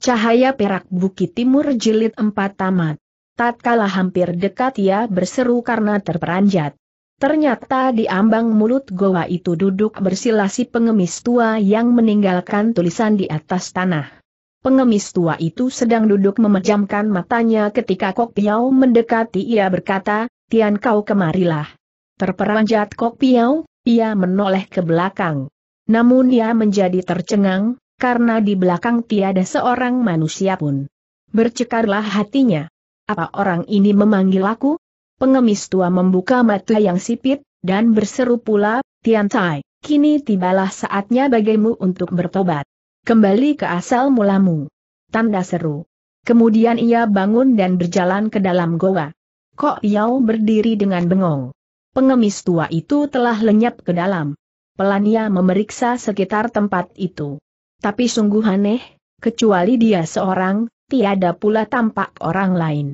Cahaya Perak Bukit Timur Jilid empat Tamat. Tatkala hampir dekat ia berseru karena terperanjat. Ternyata di ambang mulut goa itu duduk bersilasi pengemis tua yang meninggalkan tulisan di atas tanah. Pengemis tua itu sedang duduk memejamkan matanya ketika Kok Piau mendekati ia berkata, Tian kau kemarilah. Terperanjat Kok Piau, ia menoleh ke belakang. Namun ia menjadi tercengang, karena di belakang tiada seorang manusia pun. Bercekarlah hatinya. Apa orang ini memanggil aku? Pengemis tua membuka mata yang sipit, dan berseru pula, Tian Tai, kini tibalah saatnya bagimu untuk bertobat. Kembali ke asal mulamu. Tanda seru. Kemudian ia bangun dan berjalan ke dalam goa. Kok Yao berdiri dengan bengong. Pengemis tua itu telah lenyap ke dalam. Pelan ia memeriksa sekitar tempat itu. Tapi sungguh aneh, kecuali dia seorang, tiada pula tampak orang lain.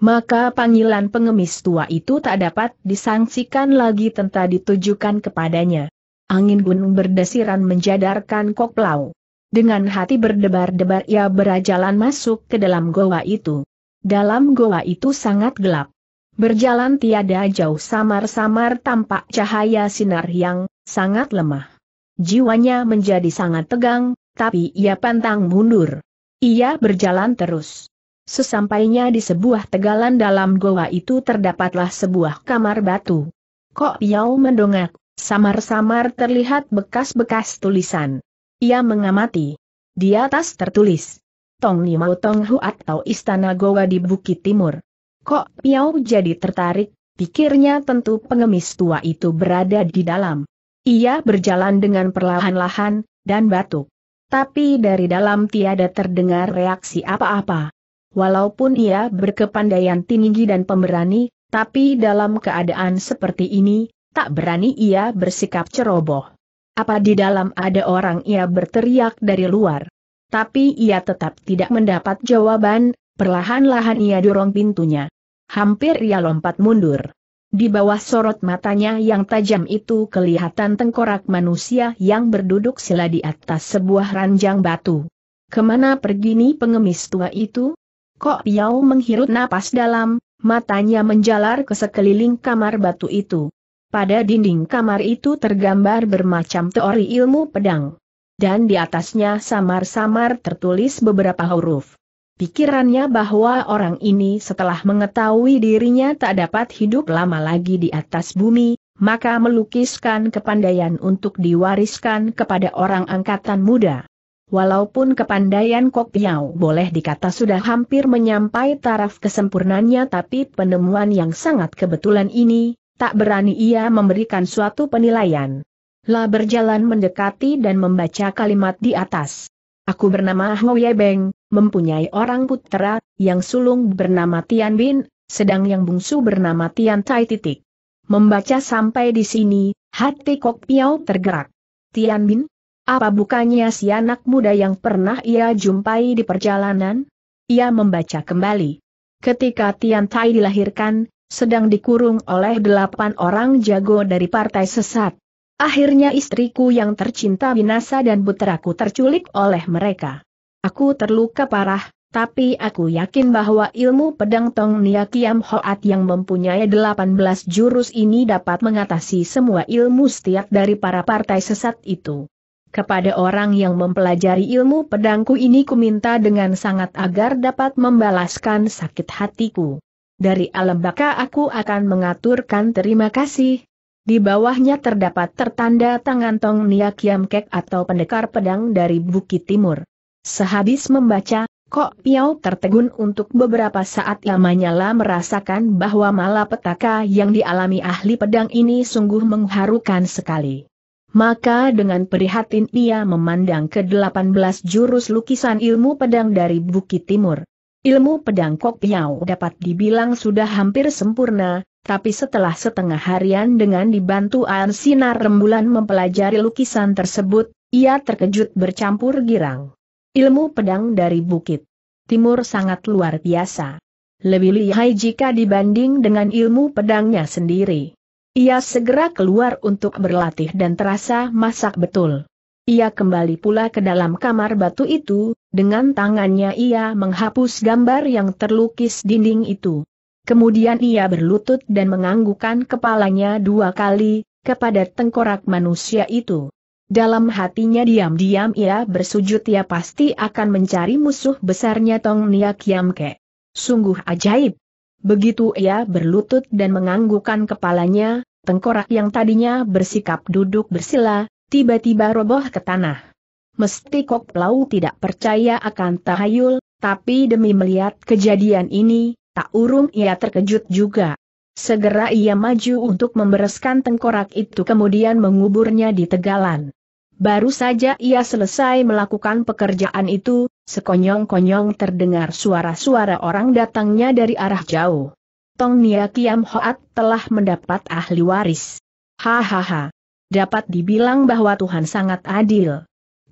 Maka panggilan pengemis tua itu tak dapat disangsikan lagi tenta ditujukan kepadanya. Angin gunung berdesiran menjadarkan pelau. Dengan hati berdebar-debar ia berjalan masuk ke dalam goa itu. Dalam goa itu sangat gelap. Berjalan tiada jauh samar-samar tampak cahaya sinar yang sangat lemah. Jiwanya menjadi sangat tegang, tapi ia pantang mundur. Ia berjalan terus. Sesampainya di sebuah tegalan dalam goa itu terdapatlah sebuah kamar batu. Kok Yau mendongak, samar-samar terlihat bekas-bekas tulisan. Ia mengamati. Di atas tertulis. Tong Nimau Tong Hu atau Istana Goa di Bukit Timur. Kok Piao jadi tertarik, pikirnya tentu pengemis tua itu berada di dalam. Ia berjalan dengan perlahan-lahan, dan batuk. Tapi dari dalam tiada terdengar reaksi apa-apa. Walaupun ia berkepandaian tinggi dan pemberani, tapi dalam keadaan seperti ini, tak berani ia bersikap ceroboh. Apa di dalam ada orang ia berteriak dari luar. Tapi ia tetap tidak mendapat jawaban, perlahan-lahan ia dorong pintunya. Hampir ia lompat mundur. Di bawah sorot matanya yang tajam itu kelihatan tengkorak manusia yang berduduk sila di atas sebuah ranjang batu. Kemana pergi nih pengemis tua itu? Kok Piau menghirup napas dalam, matanya menjalar ke sekeliling kamar batu itu. Pada dinding kamar itu tergambar bermacam teori ilmu pedang. Dan di atasnya samar-samar tertulis beberapa huruf. Pikirannya bahwa orang ini setelah mengetahui dirinya tak dapat hidup lama lagi di atas bumi, maka melukiskan kepandaian untuk diwariskan kepada orang angkatan muda. Walaupun kepandaian Kok Piao boleh dikata sudah hampir menyampai taraf kesempurnanya tapi penemuan yang sangat kebetulan ini, tak berani ia memberikan suatu penilaian. La berjalan mendekati dan membaca kalimat di atas. Aku bernama Ho Beng, mempunyai orang putera, yang sulung bernama Tian Bin, sedang yang bungsu bernama Tian Tai titik. Membaca sampai di sini, hati Kok Piao tergerak. Tian Bin? Apa bukannya si anak muda yang pernah ia jumpai di perjalanan? Ia membaca kembali. Ketika Tian Tai dilahirkan, sedang dikurung oleh delapan orang jago dari partai sesat. Akhirnya istriku yang tercinta binasa dan puteraku terculik oleh mereka. Aku terluka parah, tapi aku yakin bahwa ilmu pedang Tong Nia Kiam Hoat yang mempunyai 18 jurus ini dapat mengatasi semua ilmu setiap dari para partai sesat itu. Kepada orang yang mempelajari ilmu pedangku ini ku minta dengan sangat agar dapat membalaskan sakit hatiku. Dari alam baka aku akan mengaturkan terima kasih, di bawahnya terdapat tertanda tangan Tong Nia Kiam Kek atau pendekar pedang dari Bukit Timur. Sehabis membaca, Kok Piau tertegun untuk beberapa saat lamanya merasakan bahwa malapetaka yang dialami ahli pedang ini sungguh mengharukan sekali. Maka dengan prihatin ia memandang ke 18 jurus lukisan ilmu pedang dari Bukit Timur. Ilmu pedang Kok Piau dapat dibilang sudah hampir sempurna, tapi setelah setengah harian dengan dibantu air sinar rembulan mempelajari lukisan tersebut, ia terkejut bercampur girang. Ilmu pedang dari bukit timur sangat luar biasa. Lebih lihai jika dibanding dengan ilmu pedangnya sendiri. Ia segera keluar untuk berlatih dan terasa masak betul. Ia kembali pula ke dalam kamar batu itu, dengan tangannya ia menghapus gambar yang terlukis dinding itu. Kemudian ia berlutut dan menganggukkan kepalanya dua kali, kepada tengkorak manusia itu. Dalam hatinya diam-diam ia bersujud ia pasti akan mencari musuh besarnya Tong Nia Ke. Sungguh ajaib. Begitu ia berlutut dan menganggukkan kepalanya, tengkorak yang tadinya bersikap duduk bersila, tiba-tiba roboh ke tanah. Mesti Kok Plau tidak percaya akan tahayul, tapi demi melihat kejadian ini, Tak urung ia terkejut juga. Segera ia maju untuk membereskan tengkorak itu kemudian menguburnya di tegalan. Baru saja ia selesai melakukan pekerjaan itu, sekonyong-konyong terdengar suara-suara orang datangnya dari arah jauh. Tong Nia Kiam Hoat telah mendapat ahli waris. Hahaha. Dapat dibilang bahwa Tuhan sangat adil.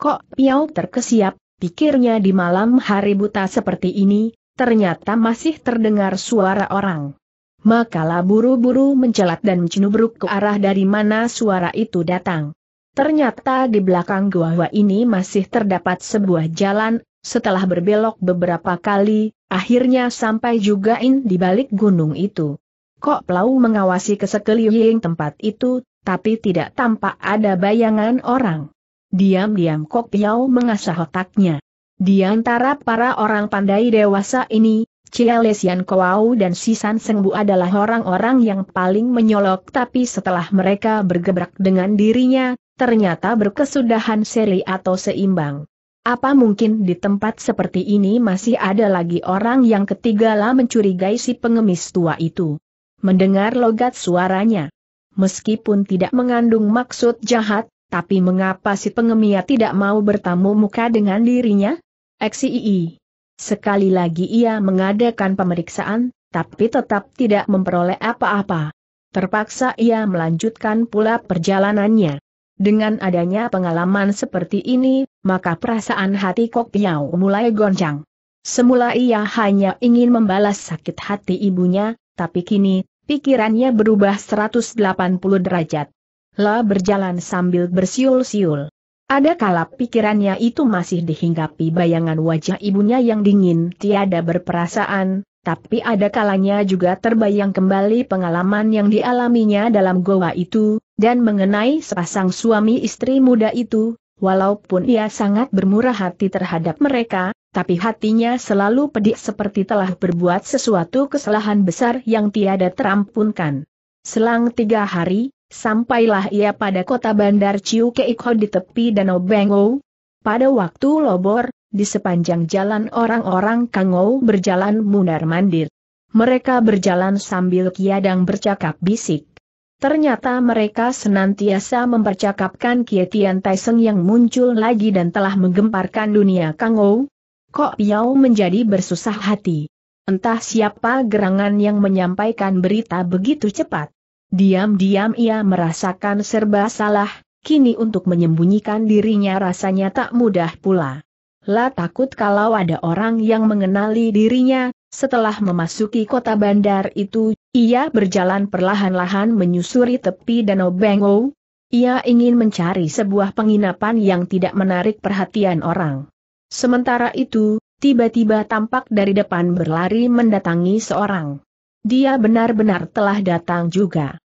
Kok Piau terkesiap, pikirnya di malam hari buta seperti ini, ternyata masih terdengar suara orang. Makalah buru-buru mencelat dan mencenubruk ke arah dari mana suara itu datang. Ternyata di belakang gua ini masih terdapat sebuah jalan, setelah berbelok beberapa kali, akhirnya sampai jugain di balik gunung itu. Kok Plau mengawasi ke sekeliling tempat itu, tapi tidak tampak ada bayangan orang. Diam-diam Kok Piau mengasah otaknya. Di antara para orang pandai dewasa ini, Cia Lesian Kowau dan Sisan Sengbu adalah orang-orang yang paling menyolok tapi setelah mereka bergebrak dengan dirinya, ternyata berkesudahan seri atau seimbang. Apa mungkin di tempat seperti ini masih ada lagi orang yang ketigalah mencurigai si pengemis tua itu? Mendengar logat suaranya. Meskipun tidak mengandung maksud jahat, tapi mengapa si pengemia tidak mau bertamu muka dengan dirinya? XII. Sekali lagi ia mengadakan pemeriksaan, tapi tetap tidak memperoleh apa-apa. Terpaksa ia melanjutkan pula perjalanannya. Dengan adanya pengalaman seperti ini, maka perasaan hati Kok Piao mulai goncang. Semula ia hanya ingin membalas sakit hati ibunya, tapi kini, pikirannya berubah 180 derajat. La berjalan sambil bersiul-siul. Ada kalap pikirannya itu masih dihinggapi bayangan wajah ibunya yang dingin tiada berperasaan, tapi ada kalanya juga terbayang kembali pengalaman yang dialaminya dalam goa itu, dan mengenai sepasang suami istri muda itu, walaupun ia sangat bermurah hati terhadap mereka, tapi hatinya selalu pedih seperti telah berbuat sesuatu kesalahan besar yang tiada terampunkan. Selang tiga hari, Sampailah ia pada kota bandar Ciu Keikho di tepi Danau Bengou. Pada waktu lobor, di sepanjang jalan orang-orang Kangou berjalan mundar-mandir. Mereka berjalan sambil kiadang bercakap bisik. Ternyata mereka senantiasa mempercakapkan Kietian Taiseng yang muncul lagi dan telah menggemparkan dunia Kangou. Kok Piao menjadi bersusah hati. Entah siapa gerangan yang menyampaikan berita begitu cepat. Diam-diam ia merasakan serba salah, kini untuk menyembunyikan dirinya rasanya tak mudah pula. Lah takut kalau ada orang yang mengenali dirinya, setelah memasuki kota bandar itu, ia berjalan perlahan-lahan menyusuri tepi Danau Bengo. Ia ingin mencari sebuah penginapan yang tidak menarik perhatian orang. Sementara itu, tiba-tiba tampak dari depan berlari mendatangi seorang. Dia benar-benar telah datang juga.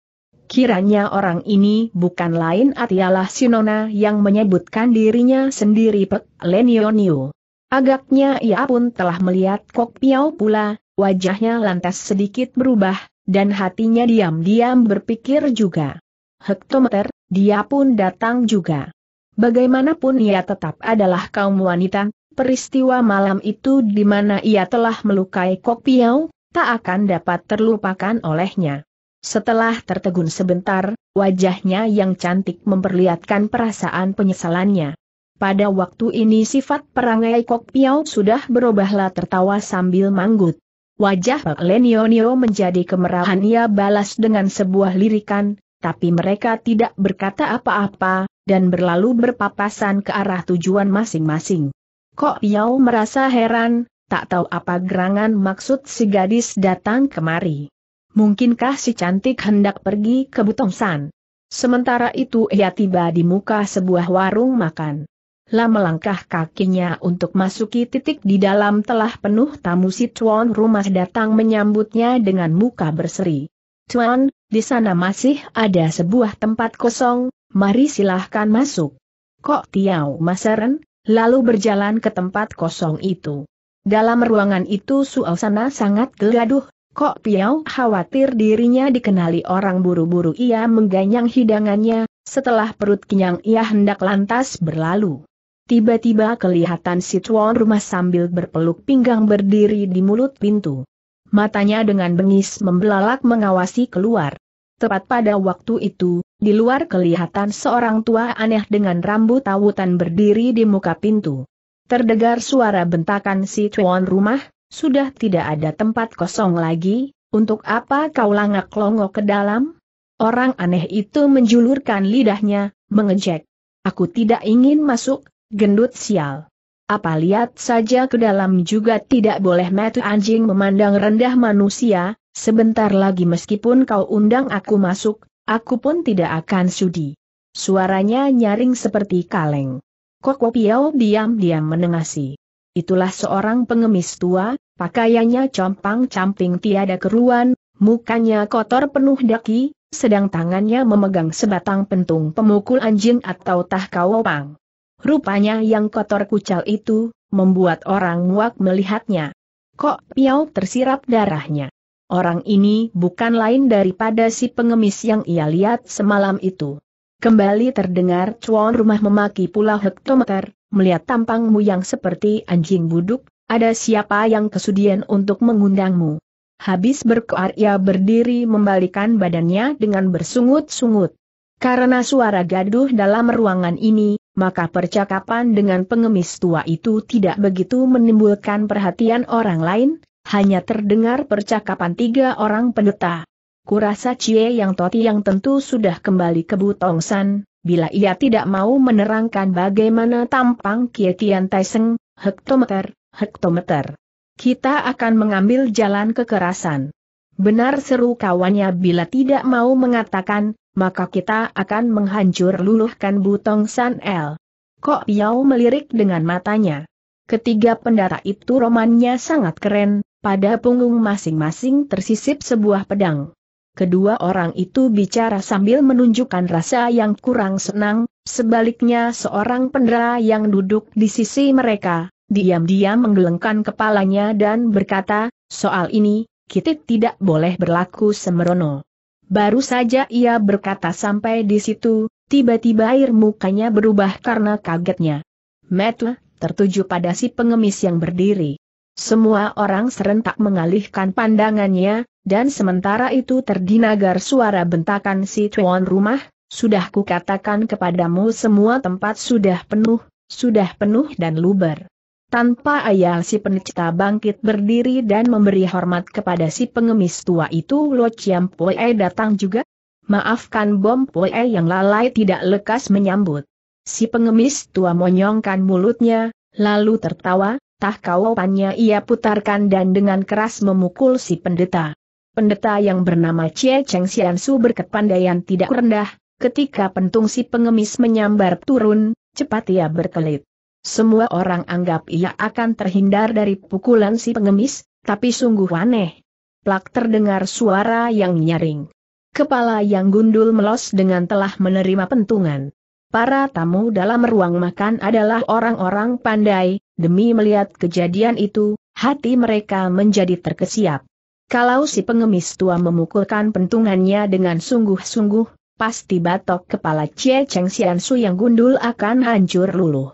Kiranya orang ini bukan lain Atialah Sinona yang menyebutkan dirinya sendiri Pek Lenionio. Agaknya ia pun telah melihat Kok Piao pula, wajahnya lantas sedikit berubah, dan hatinya diam-diam berpikir juga. Hektometer, dia pun datang juga. Bagaimanapun ia tetap adalah kaum wanita, peristiwa malam itu di mana ia telah melukai Kok Piao, tak akan dapat terlupakan olehnya. Setelah tertegun sebentar, wajahnya yang cantik memperlihatkan perasaan penyesalannya. Pada waktu ini sifat perangai Kok Piao sudah berubahlah tertawa sambil manggut. Wajah Pak Lenionio menjadi kemerahan ia balas dengan sebuah lirikan, tapi mereka tidak berkata apa-apa, dan berlalu berpapasan ke arah tujuan masing-masing. Kok Piao merasa heran, tak tahu apa gerangan maksud si gadis datang kemari. Mungkinkah si cantik hendak pergi ke Butongsan? Sementara itu ia tiba di muka sebuah warung makan. Lah melangkah kakinya untuk masuki titik di dalam telah penuh tamu si tuan rumah datang menyambutnya dengan muka berseri. Tuan, di sana masih ada sebuah tempat kosong, mari silahkan masuk. Kok tiau Maseren, lalu berjalan ke tempat kosong itu. Dalam ruangan itu suasana sangat geladuh, Kok Piau khawatir dirinya dikenali orang buru-buru ia mengganyang hidangannya, setelah perut kenyang ia hendak lantas berlalu. Tiba-tiba kelihatan si tuan rumah sambil berpeluk pinggang berdiri di mulut pintu. Matanya dengan bengis membelalak mengawasi keluar. Tepat pada waktu itu, di luar kelihatan seorang tua aneh dengan rambut tawutan berdiri di muka pintu. Terdengar suara bentakan si tuan rumah, sudah tidak ada tempat kosong lagi, untuk apa kau langak longok ke dalam? Orang aneh itu menjulurkan lidahnya, mengejek. Aku tidak ingin masuk, gendut sial. Apa lihat saja ke dalam juga tidak boleh metu anjing memandang rendah manusia, sebentar lagi meskipun kau undang aku masuk, aku pun tidak akan sudi. Suaranya nyaring seperti kaleng. Kok Piao diam-diam menengasi. Itulah seorang pengemis tua, pakaiannya compang-camping tiada keruan, mukanya kotor penuh daki, sedang tangannya memegang sebatang pentung pemukul anjing atau tah kawopang. Rupanya yang kotor kucal itu, membuat orang muak melihatnya. Kok Piao tersirap darahnya. Orang ini bukan lain daripada si pengemis yang ia lihat semalam itu. Kembali terdengar cuan rumah memaki pula hektometer, melihat tampangmu yang seperti anjing buduk, ada siapa yang kesudian untuk mengundangmu. Habis berkoar ia berdiri membalikan badannya dengan bersungut-sungut. Karena suara gaduh dalam ruangan ini, maka percakapan dengan pengemis tua itu tidak begitu menimbulkan perhatian orang lain, hanya terdengar percakapan tiga orang pendeta. Kurasa Cie Yang Toti yang tentu sudah kembali ke Butong San, bila ia tidak mau menerangkan bagaimana tampang Kie Kian Taiseng, hektometer, hektometer. Kita akan mengambil jalan kekerasan. Benar seru kawannya bila tidak mau mengatakan, maka kita akan menghancur luluhkan Butong San L. Kok Piao melirik dengan matanya. Ketiga pendata itu romannya sangat keren, pada punggung masing-masing tersisip sebuah pedang. Kedua orang itu bicara sambil menunjukkan rasa yang kurang senang, sebaliknya seorang pendera yang duduk di sisi mereka, diam-diam menggelengkan kepalanya dan berkata, soal ini, kita tidak boleh berlaku semerono. Baru saja ia berkata sampai di situ, tiba-tiba air mukanya berubah karena kagetnya. Metu, tertuju pada si pengemis yang berdiri. Semua orang serentak mengalihkan pandangannya, dan sementara itu terdinagar suara bentakan si tuan rumah, sudah kukatakan kepadamu semua tempat sudah penuh, sudah penuh dan luber. Tanpa ayah si pencipta bangkit berdiri dan memberi hormat kepada si pengemis tua itu Lo Chiam Poe datang juga? Maafkan bom Poe yang lalai tidak lekas menyambut. Si pengemis tua monyongkan mulutnya, lalu tertawa, Tah kawapannya ia putarkan dan dengan keras memukul si pendeta. Pendeta yang bernama Cie Cheng Su berkepandaian tidak rendah, ketika pentung si pengemis menyambar turun, cepat ia berkelit. Semua orang anggap ia akan terhindar dari pukulan si pengemis, tapi sungguh aneh. Plak terdengar suara yang nyaring. Kepala yang gundul melos dengan telah menerima pentungan. Para tamu dalam ruang makan adalah orang-orang pandai, demi melihat kejadian itu, hati mereka menjadi terkesiap. Kalau si pengemis tua memukulkan pentungannya dengan sungguh-sungguh, pasti batok kepala Cie Cheng Sian Su yang gundul akan hancur luluh.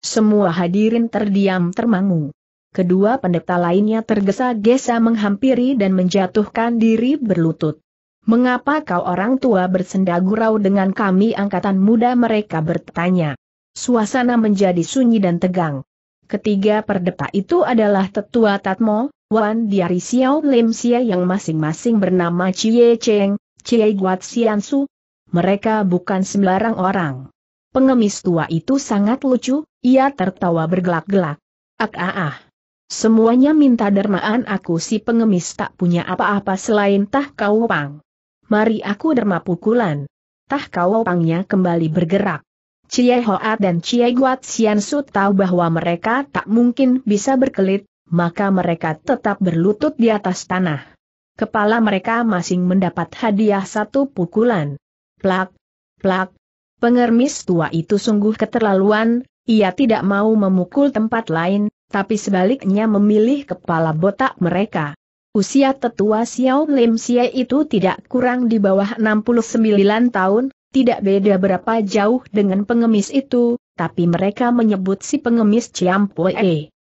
Semua hadirin terdiam termangu. Kedua pendeta lainnya tergesa-gesa menghampiri dan menjatuhkan diri berlutut. Mengapa kau orang tua bersenda gurau dengan kami angkatan muda mereka bertanya. Suasana menjadi sunyi dan tegang. Ketiga perdepa itu adalah tetua Tatmo, Wan Diari Xiao Lim Xia yang masing-masing bernama Cie Cheng, Cie Guat Su. Mereka bukan sembarang orang. Pengemis tua itu sangat lucu, ia tertawa bergelak-gelak. Ak ah ah. Semuanya minta dermaan aku si pengemis tak punya apa-apa selain tah kau pang. Mari aku derma pukulan. Tah kau pangnya kembali bergerak. Cie Hoat dan Cie Guat Sian Su tahu bahwa mereka tak mungkin bisa berkelit, maka mereka tetap berlutut di atas tanah. Kepala mereka masing mendapat hadiah satu pukulan. Plak, plak, pengermis tua itu sungguh keterlaluan, ia tidak mau memukul tempat lain, tapi sebaliknya memilih kepala botak mereka. Usia tetua Xiao Lim Xie itu tidak kurang di bawah 69 tahun, tidak beda berapa jauh dengan pengemis itu, tapi mereka menyebut si pengemis Poe.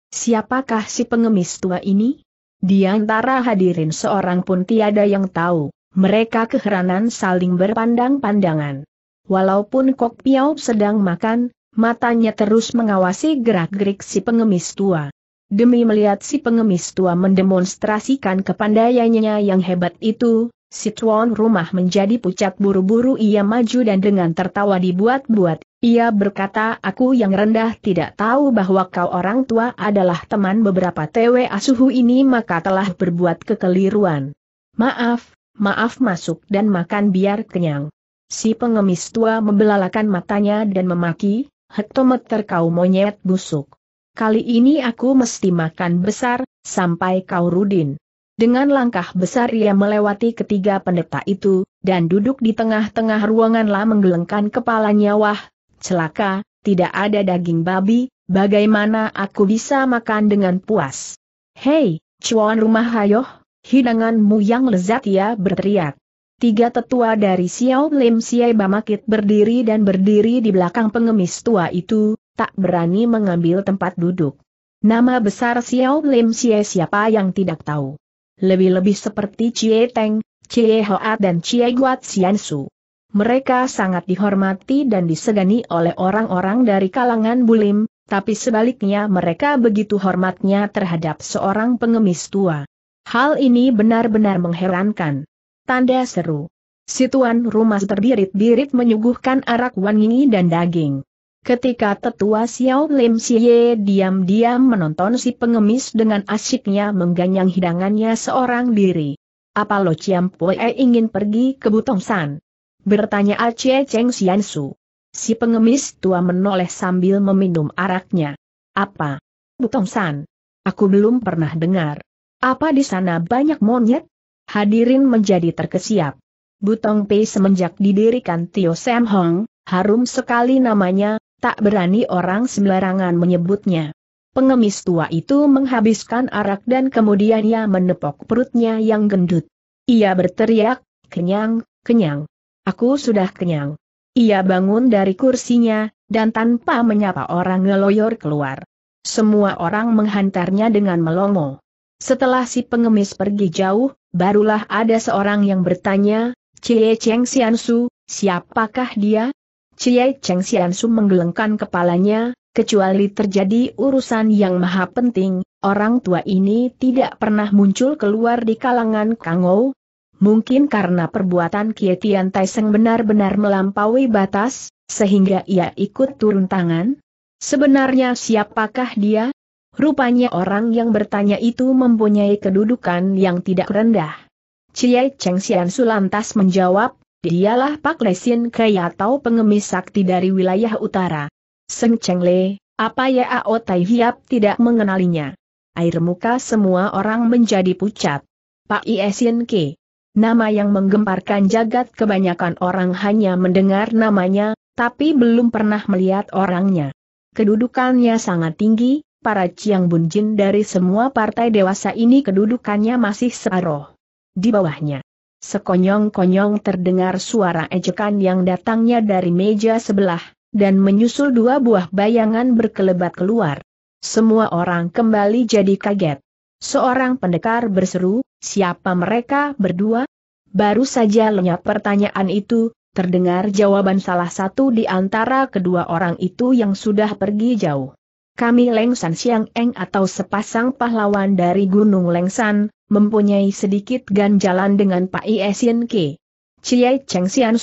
Siapakah si pengemis tua ini? Di antara hadirin seorang pun tiada yang tahu, mereka keheranan saling berpandang-pandangan. Walaupun Kok Piao sedang makan, matanya terus mengawasi gerak-gerik si pengemis tua. Demi melihat si pengemis tua mendemonstrasikan kepandaiannya yang hebat itu, si tuan rumah menjadi pucat buru-buru ia maju dan dengan tertawa dibuat-buat. Ia berkata aku yang rendah tidak tahu bahwa kau orang tua adalah teman beberapa TW asuhu ini maka telah berbuat kekeliruan. Maaf, maaf masuk dan makan biar kenyang. Si pengemis tua membelalakan matanya dan memaki, hektometer kau monyet busuk. Kali ini aku mesti makan besar, sampai kau rudin. Dengan langkah besar ia melewati ketiga pendeta itu, dan duduk di tengah-tengah ruanganlah menggelengkan kepalanya wah, celaka, tidak ada daging babi, bagaimana aku bisa makan dengan puas. Hei, cuan rumah hayoh, hidanganmu yang lezat ya, berteriak. Tiga tetua dari Xiao Lim Siai Bamakit berdiri dan berdiri di belakang pengemis tua itu, tak berani mengambil tempat duduk. Nama besar Xiao Lim Xie siapa yang tidak tahu. Lebih-lebih seperti Cie Teng, Cie Hoat dan Cie Guat Xiansu. Mereka sangat dihormati dan disegani oleh orang-orang dari kalangan bulim, tapi sebaliknya mereka begitu hormatnya terhadap seorang pengemis tua. Hal ini benar-benar mengherankan. Tanda seru. Situan rumah terbirit-birit menyuguhkan arak wangi dan daging. Ketika tetua Xiao Lim Xie diam-diam menonton si pengemis dengan asyiknya mengganyang hidangannya seorang diri. Apa Lo Chiam Pue ingin pergi ke Butong San? Bertanya Ace Cheng Xian Su. Si pengemis tua menoleh sambil meminum araknya. Apa? Butong San? Aku belum pernah dengar. Apa di sana banyak monyet? Hadirin menjadi terkesiap. Butong Pei semenjak didirikan Tio Sam Hong, harum sekali namanya, Tak berani orang sembarangan menyebutnya. Pengemis tua itu menghabiskan arak dan kemudian ia menepok perutnya yang gendut. Ia berteriak, kenyang, kenyang. Aku sudah kenyang. Ia bangun dari kursinya, dan tanpa menyapa orang ngeloyor keluar. Semua orang menghantarnya dengan melongo. Setelah si pengemis pergi jauh, barulah ada seorang yang bertanya, Cie Cheng Siansu, siapakah dia? Cie Cheng Xiansu menggelengkan kepalanya, kecuali terjadi urusan yang maha penting, orang tua ini tidak pernah muncul keluar di kalangan Kangou. Mungkin karena perbuatan Kie Tian Taiseng benar-benar melampaui batas, sehingga ia ikut turun tangan? Sebenarnya siapakah dia? Rupanya orang yang bertanya itu mempunyai kedudukan yang tidak rendah. Cie Cheng Xiansu lantas menjawab, Dialah Pak Lesin Kei atau pengemis sakti dari wilayah utara. Seng Cheng Le, apa ya Ao Tai Hiap tidak mengenalinya. Air muka semua orang menjadi pucat. Pak Iesin Kei. Nama yang menggemparkan jagat kebanyakan orang hanya mendengar namanya, tapi belum pernah melihat orangnya. Kedudukannya sangat tinggi, para Chiang Bunjin dari semua partai dewasa ini kedudukannya masih separoh. Di bawahnya Sekonyong-konyong terdengar suara ejekan yang datangnya dari meja sebelah, dan menyusul dua buah bayangan berkelebat keluar. Semua orang kembali jadi kaget. Seorang pendekar berseru, siapa mereka berdua? Baru saja lenyap pertanyaan itu, terdengar jawaban salah satu di antara kedua orang itu yang sudah pergi jauh. Kami Lengsan Siang Eng atau sepasang pahlawan dari Gunung Lengsan, mempunyai sedikit ganjalan dengan Pak Iesin Ke. Chengxianshu, Cheng Sian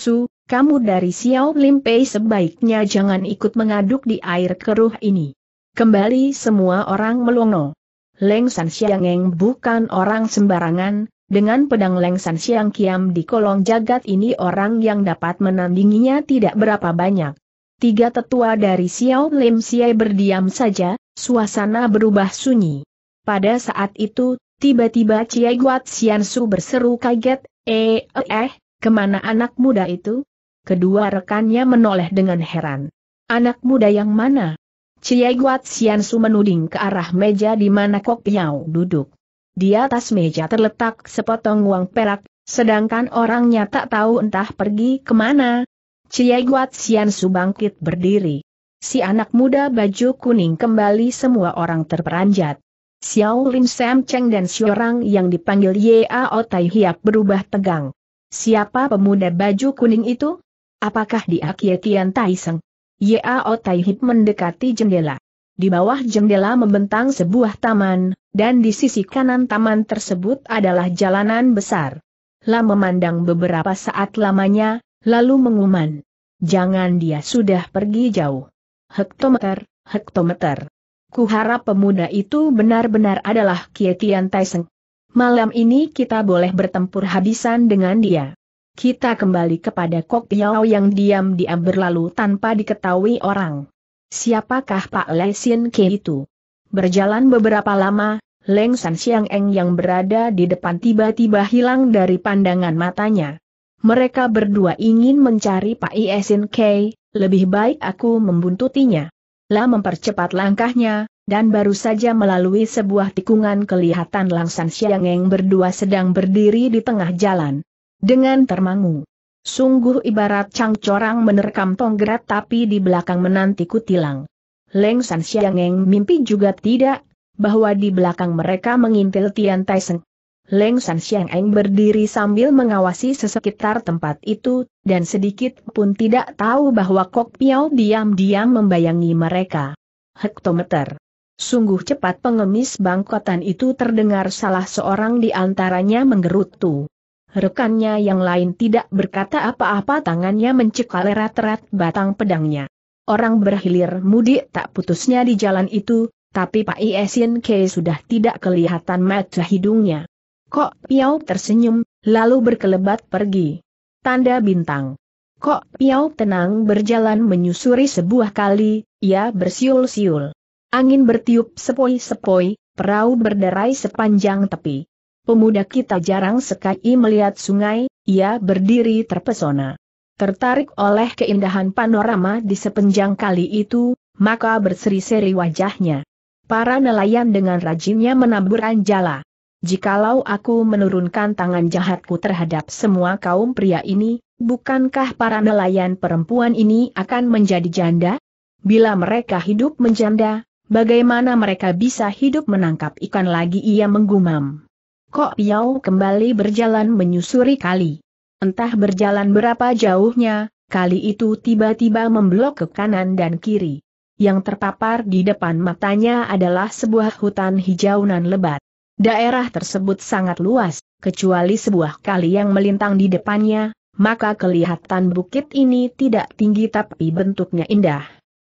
kamu dari Xiao Limpei sebaiknya jangan ikut mengaduk di air keruh ini. Kembali semua orang melongo. Leng San Xiangeng bukan orang sembarangan, dengan pedang Leng San Xiang Kiam di kolong jagat ini orang yang dapat menandinginya tidak berapa banyak. Tiga tetua dari Xiao Lim Siai berdiam saja, suasana berubah sunyi. Pada saat itu, Tiba-tiba Cie Guat Su berseru kaget, eh, eh, eh, kemana anak muda itu? Kedua rekannya menoleh dengan heran. Anak muda yang mana? Cie Guat Su menuding ke arah meja di mana Kok Piao duduk. Di atas meja terletak sepotong uang perak, sedangkan orangnya tak tahu entah pergi kemana. Cie Guat Su bangkit berdiri. Si anak muda baju kuning kembali semua orang terperanjat. Xiao Lin Sam Cheng dan seorang yang dipanggil Ye Yao Tai Hiap berubah tegang. Siapa pemuda baju kuning itu? Apakah dia Kietian Tai Seng? Yao Tai Hiap mendekati jendela. Di bawah jendela membentang sebuah taman, dan di sisi kanan taman tersebut adalah jalanan besar. Lam memandang beberapa saat lamanya, lalu menguman. Jangan dia sudah pergi jauh. Hektometer, hektometer. Kuharap pemuda itu benar-benar adalah Kietian Taiseng. Malam ini kita boleh bertempur habisan dengan dia. Kita kembali kepada Kok Yao yang diam-diam berlalu tanpa diketahui orang. Siapakah Pak Lesin Ke itu? Berjalan beberapa lama, Leng San Siang Eng yang berada di depan tiba-tiba hilang dari pandangan matanya. Mereka berdua ingin mencari Pak Iesin Ke, lebih baik aku membuntutinya. La mempercepat langkahnya, dan baru saja melalui sebuah tikungan kelihatan Langsan Siangeng berdua sedang berdiri di tengah jalan. Dengan termangu. Sungguh ibarat cangcorang menerkam tonggerat tapi di belakang menanti kutilang. Leng San Siangeng mimpi juga tidak, bahwa di belakang mereka mengintil Tian Taiseng. Leng San Xiang Eng berdiri sambil mengawasi sesekitar tempat itu, dan sedikit pun tidak tahu bahwa Kok Piao diam-diam membayangi mereka. Hektometer. Sungguh cepat pengemis bangkotan itu terdengar salah seorang di antaranya menggerutu. Rekannya yang lain tidak berkata apa-apa tangannya mencekal erat-erat batang pedangnya. Orang berhilir mudik tak putusnya di jalan itu, tapi Pak Iesin K sudah tidak kelihatan mata hidungnya. Kok Piau tersenyum, lalu berkelebat pergi. Tanda bintang. Kok Piau tenang berjalan menyusuri sebuah kali, ia bersiul-siul. Angin bertiup sepoi-sepoi, perahu berderai sepanjang tepi. Pemuda kita jarang sekali melihat sungai, ia berdiri terpesona. Tertarik oleh keindahan panorama di sepanjang kali itu, maka berseri-seri wajahnya. Para nelayan dengan rajinnya menabur jala. Jikalau aku menurunkan tangan jahatku terhadap semua kaum pria ini, bukankah para nelayan perempuan ini akan menjadi janda? Bila mereka hidup menjanda, bagaimana mereka bisa hidup menangkap ikan lagi ia menggumam. Kok Piau kembali berjalan menyusuri kali. Entah berjalan berapa jauhnya, kali itu tiba-tiba memblok ke kanan dan kiri. Yang terpapar di depan matanya adalah sebuah hutan hijau nan lebat. Daerah tersebut sangat luas, kecuali sebuah kali yang melintang di depannya, maka kelihatan bukit ini tidak tinggi tapi bentuknya indah.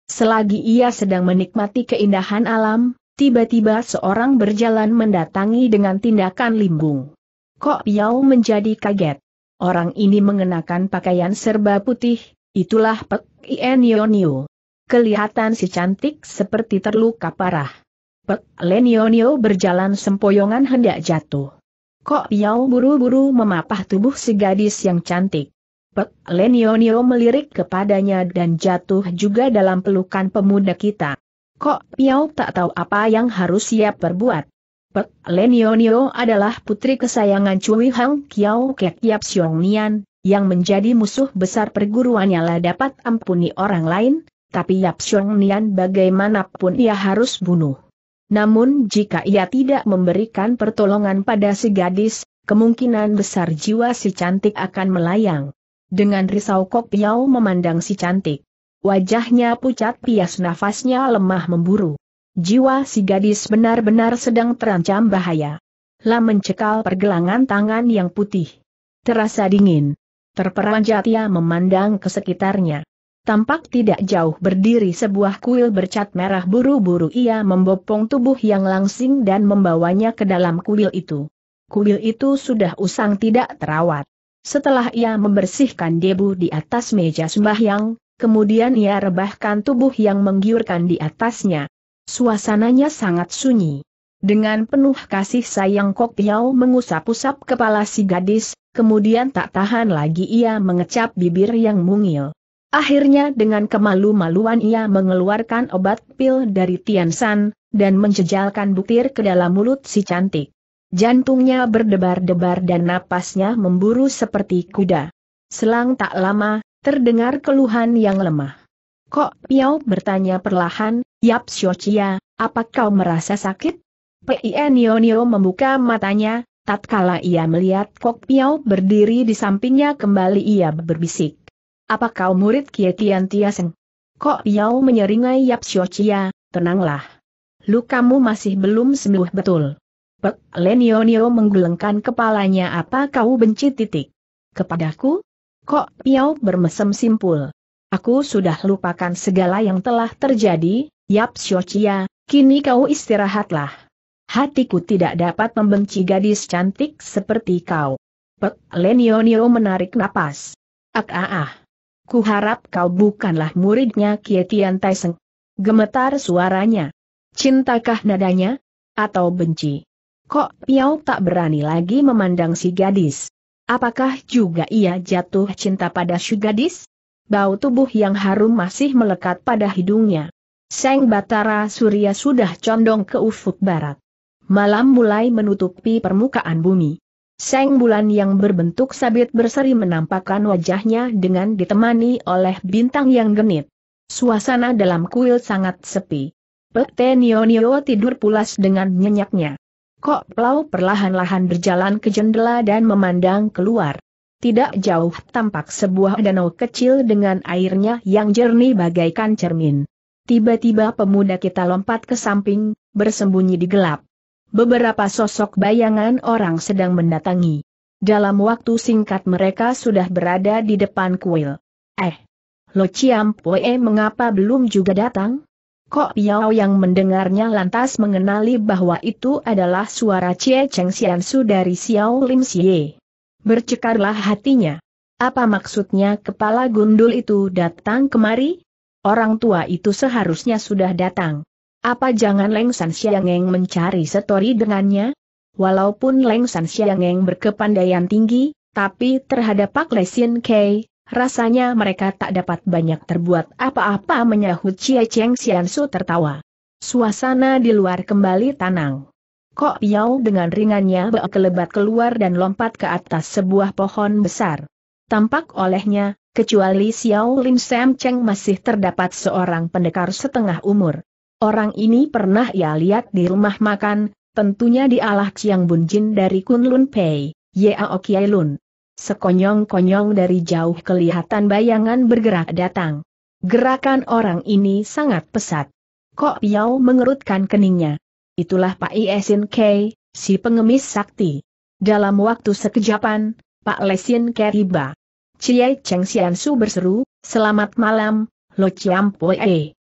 Selagi ia sedang menikmati keindahan alam, tiba-tiba seorang berjalan mendatangi dengan tindakan limbung. Kok Piau menjadi kaget. Orang ini mengenakan pakaian serba putih, itulah Pek Ien Kelihatan si cantik seperti terluka parah. Lenionio berjalan sempoyongan hendak jatuh. Kok Piau buru-buru memapah tubuh si gadis yang cantik. Pek Lenionio melirik kepadanya dan jatuh juga dalam pelukan pemuda kita. Kok Piau tak tahu apa yang harus ia perbuat. Pek Lenionio adalah putri kesayangan Cui Hang Kiao Kek Yap Xiong Nian, yang menjadi musuh besar perguruannya lah dapat ampuni orang lain, tapi Yap Xiong Nian bagaimanapun ia harus bunuh. Namun jika ia tidak memberikan pertolongan pada si gadis, kemungkinan besar jiwa si cantik akan melayang. Dengan risau Kok Piao memandang si cantik. Wajahnya pucat pias nafasnya lemah memburu. Jiwa si gadis benar-benar sedang terancam bahaya. Lah mencekal pergelangan tangan yang putih. Terasa dingin. Terperanjat ia memandang ke sekitarnya. Tampak tidak jauh berdiri sebuah kuil bercat merah buru-buru ia membopong tubuh yang langsing dan membawanya ke dalam kuil itu. Kuil itu sudah usang tidak terawat. Setelah ia membersihkan debu di atas meja sembahyang, kemudian ia rebahkan tubuh yang menggiurkan di atasnya. Suasananya sangat sunyi. Dengan penuh kasih sayang Kok Piao mengusap-usap kepala si gadis, kemudian tak tahan lagi ia mengecap bibir yang mungil. Akhirnya dengan kemalu-maluan ia mengeluarkan obat pil dari Tian San, dan menjejalkan butir ke dalam mulut si cantik. Jantungnya berdebar-debar dan napasnya memburu seperti kuda. Selang tak lama, terdengar keluhan yang lemah. Kok Piao bertanya perlahan, Yap Xiochia, apa kau merasa sakit? Pienionio membuka matanya, tatkala ia melihat Kok Piao berdiri di sampingnya kembali ia berbisik. Apa kau murid Kie Tian Tiaseng? Kok Yao menyeringai Yap Xiu Chia, tenanglah. Lukamu masih belum sembuh betul. Pek Lenionio menggelengkan kepalanya apa kau benci titik. Kepadaku? Kok Piau bermesem simpul. Aku sudah lupakan segala yang telah terjadi, Yap Xiu Chia, kini kau istirahatlah. Hatiku tidak dapat membenci gadis cantik seperti kau. Pek Lenionio menarik napas. Ak ah ah kuharap kau bukanlah muridnya Kietian Taiseng. Gemetar suaranya. Cintakah nadanya? Atau benci? Kok Piau tak berani lagi memandang si gadis? Apakah juga ia jatuh cinta pada si gadis? Bau tubuh yang harum masih melekat pada hidungnya. Seng Batara Surya sudah condong ke ufuk barat. Malam mulai menutupi permukaan bumi. Seng bulan yang berbentuk sabit berseri menampakkan wajahnya dengan ditemani oleh bintang yang genit. Suasana dalam kuil sangat sepi. Pekte Nionio tidur pulas dengan nyenyaknya. Kok Plau perlahan-lahan berjalan ke jendela dan memandang keluar. Tidak jauh tampak sebuah danau kecil dengan airnya yang jernih bagaikan cermin. Tiba-tiba pemuda kita lompat ke samping, bersembunyi di gelap beberapa sosok bayangan orang sedang mendatangi. Dalam waktu singkat mereka sudah berada di depan kuil. Eh, Lo Chiam Pue mengapa belum juga datang? Kok Piao yang mendengarnya lantas mengenali bahwa itu adalah suara Cie Cheng Su dari Xiao Lim Xie. Bercekarlah hatinya. Apa maksudnya kepala gundul itu datang kemari? Orang tua itu seharusnya sudah datang. Apa jangan Leng San Xiangeng mencari setori dengannya? Walaupun Leng San Xiangeng berkepandaian tinggi, tapi terhadap Pak Lesin Kei, rasanya mereka tak dapat banyak terbuat apa-apa menyahut Chia Cheng Xiansu tertawa. Suasana di luar kembali tenang. Kok Piao dengan ringannya berkelebat keluar dan lompat ke atas sebuah pohon besar. Tampak olehnya, kecuali Xiao Lim Sam Cheng masih terdapat seorang pendekar setengah umur. Orang ini pernah ia ya lihat di rumah makan, tentunya di dialah Bun Jin dari Kunlun Pei, Kiai Lun. Sekonyong-konyong dari jauh kelihatan bayangan bergerak datang. Gerakan orang ini sangat pesat. Kok Piao mengerutkan keningnya. Itulah Pak Iesin K, si pengemis sakti. Dalam waktu sekejapan, Pak Lesin K tiba. Cie Cheng Xiansu berseru, Selamat malam, Lo Chiam Poe.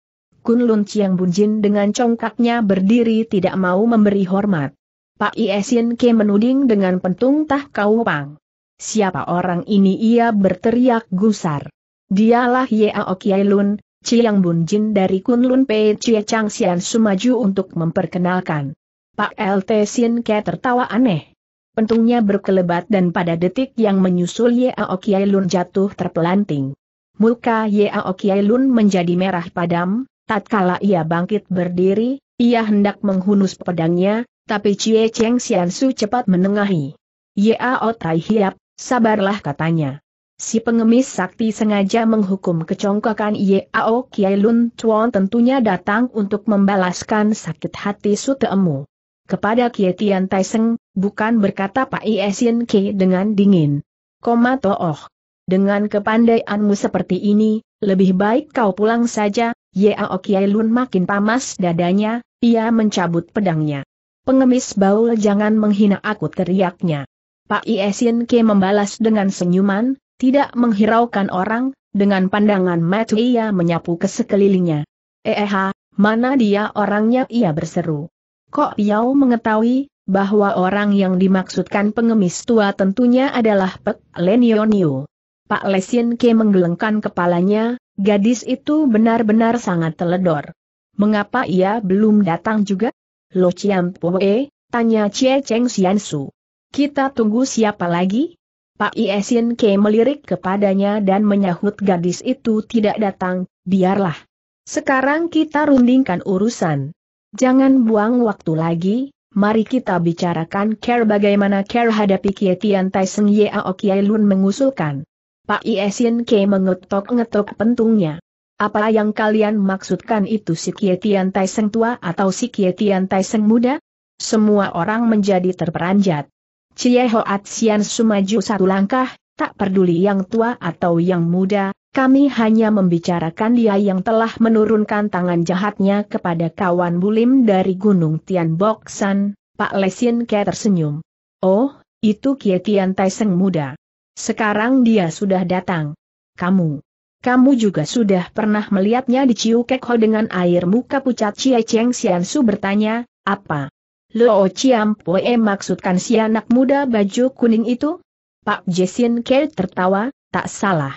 Kun Kunlun Chiang Bunjin dengan congkaknya berdiri tidak mau memberi hormat. Pak Iesin Ke menuding dengan pentung tah kau pang. Siapa orang ini ia berteriak gusar. Dialah Ye Kiai Lun, Chiang Bunjin dari Kunlun P. Chie Chang Sian Sumaju untuk memperkenalkan. Pak LT Sin Ke tertawa aneh. Pentungnya berkelebat dan pada detik yang menyusul Ye Kiai Lun jatuh terpelanting. Muka Ye Kiai Lun menjadi merah padam, Tatkala ia bangkit berdiri, ia hendak menghunus pedangnya, tapi Cie Cheng Sian Su cepat menengahi. Yao Tai Hiap, sabarlah katanya. Si pengemis sakti sengaja menghukum kecongkakan Yao Kiai Lun Chuan tentunya datang untuk membalaskan sakit hati Suteemu. Kepada Kie Tian Taiseng, bukan berkata Pak Iesin Ki dengan dingin. Koma toh. Dengan kepandaianmu seperti ini, lebih baik kau pulang saja, Yao Lun makin pamas dadanya, ia mencabut pedangnya. Pengemis baul jangan menghina aku teriaknya. Pak Iesin Ke membalas dengan senyuman, tidak menghiraukan orang, dengan pandangan mata ia menyapu ke sekelilingnya. Eha, eh, eh, mana dia orangnya ia berseru. Kok Yao mengetahui, bahwa orang yang dimaksudkan pengemis tua tentunya adalah Pek Lenionio. Pak Lesin Ke menggelengkan kepalanya, Gadis itu benar-benar sangat teledor. Mengapa ia belum datang juga? Lo Chiam Pue, tanya Chie Cheng Xiansu. Kita tunggu siapa lagi? Pak Iesin Ke melirik kepadanya dan menyahut gadis itu tidak datang, biarlah. Sekarang kita rundingkan urusan. Jangan buang waktu lagi, mari kita bicarakan care bagaimana care hadapi Tian Tai Seng Ye Kiai Lun mengusulkan. Pak Iesin Ke mengetok-ngetok pentungnya. Apa yang kalian maksudkan itu si Kietian Taiseng tua atau si Kietian Taiseng muda? Semua orang menjadi terperanjat. Cie Hoat Sian sumaju satu langkah, tak peduli yang tua atau yang muda, kami hanya membicarakan dia yang telah menurunkan tangan jahatnya kepada kawan bulim dari Gunung Tian Boksan, Pak Lesin Ke tersenyum. Oh, itu Kietian Taiseng muda. Sekarang dia sudah datang. Kamu. Kamu juga sudah pernah melihatnya di Ciu Kekho dengan air muka pucat Cie Cheng Sian bertanya, apa? Lo Chiam Poe maksudkan si anak muda baju kuning itu? Pak Jesin Ke tertawa, tak salah.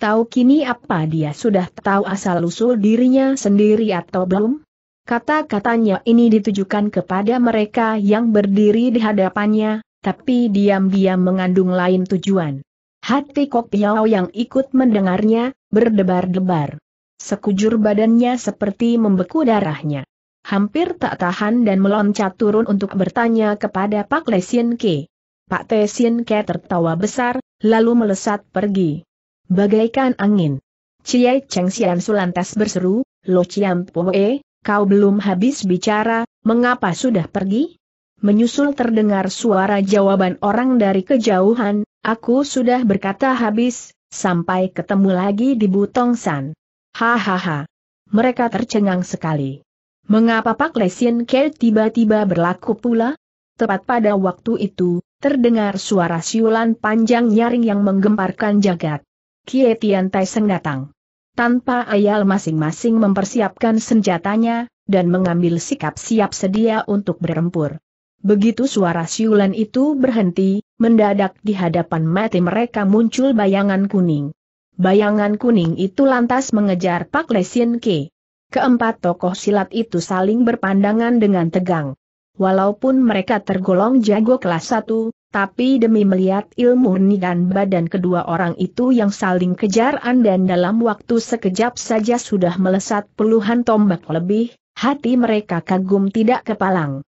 Tahu kini apa dia sudah tahu asal-usul dirinya sendiri atau belum? Kata-katanya ini ditujukan kepada mereka yang berdiri di hadapannya, tapi diam-diam mengandung lain tujuan. Hati Kok Piao yang ikut mendengarnya, berdebar-debar. Sekujur badannya seperti membeku darahnya. Hampir tak tahan dan meloncat turun untuk bertanya kepada Pak Lesien Ke. Pak Lesien Ke tertawa besar, lalu melesat pergi. Bagaikan angin. Cie Cheng Sian Sulantas berseru, Lo Chiam Poe, kau belum habis bicara, mengapa sudah pergi? menyusul terdengar suara jawaban orang dari kejauhan, aku sudah berkata habis, sampai ketemu lagi di Butongsan. Hahaha. Mereka tercengang sekali. Mengapa Pak Lesien Ke tiba-tiba berlaku pula? Tepat pada waktu itu, terdengar suara siulan panjang nyaring yang menggemparkan jagat. Kie Tian Tai Seng datang. Tanpa ayal masing-masing mempersiapkan senjatanya, dan mengambil sikap siap sedia untuk berempur. Begitu suara siulan itu berhenti, mendadak di hadapan Mati mereka muncul bayangan kuning. Bayangan kuning itu lantas mengejar Pak Lesien Ke. Keempat tokoh silat itu saling berpandangan dengan tegang. Walaupun mereka tergolong jago kelas satu, tapi demi melihat ilmu murni dan badan kedua orang itu yang saling kejaran dan dalam waktu sekejap saja sudah melesat puluhan tombak lebih, hati mereka kagum tidak kepalang.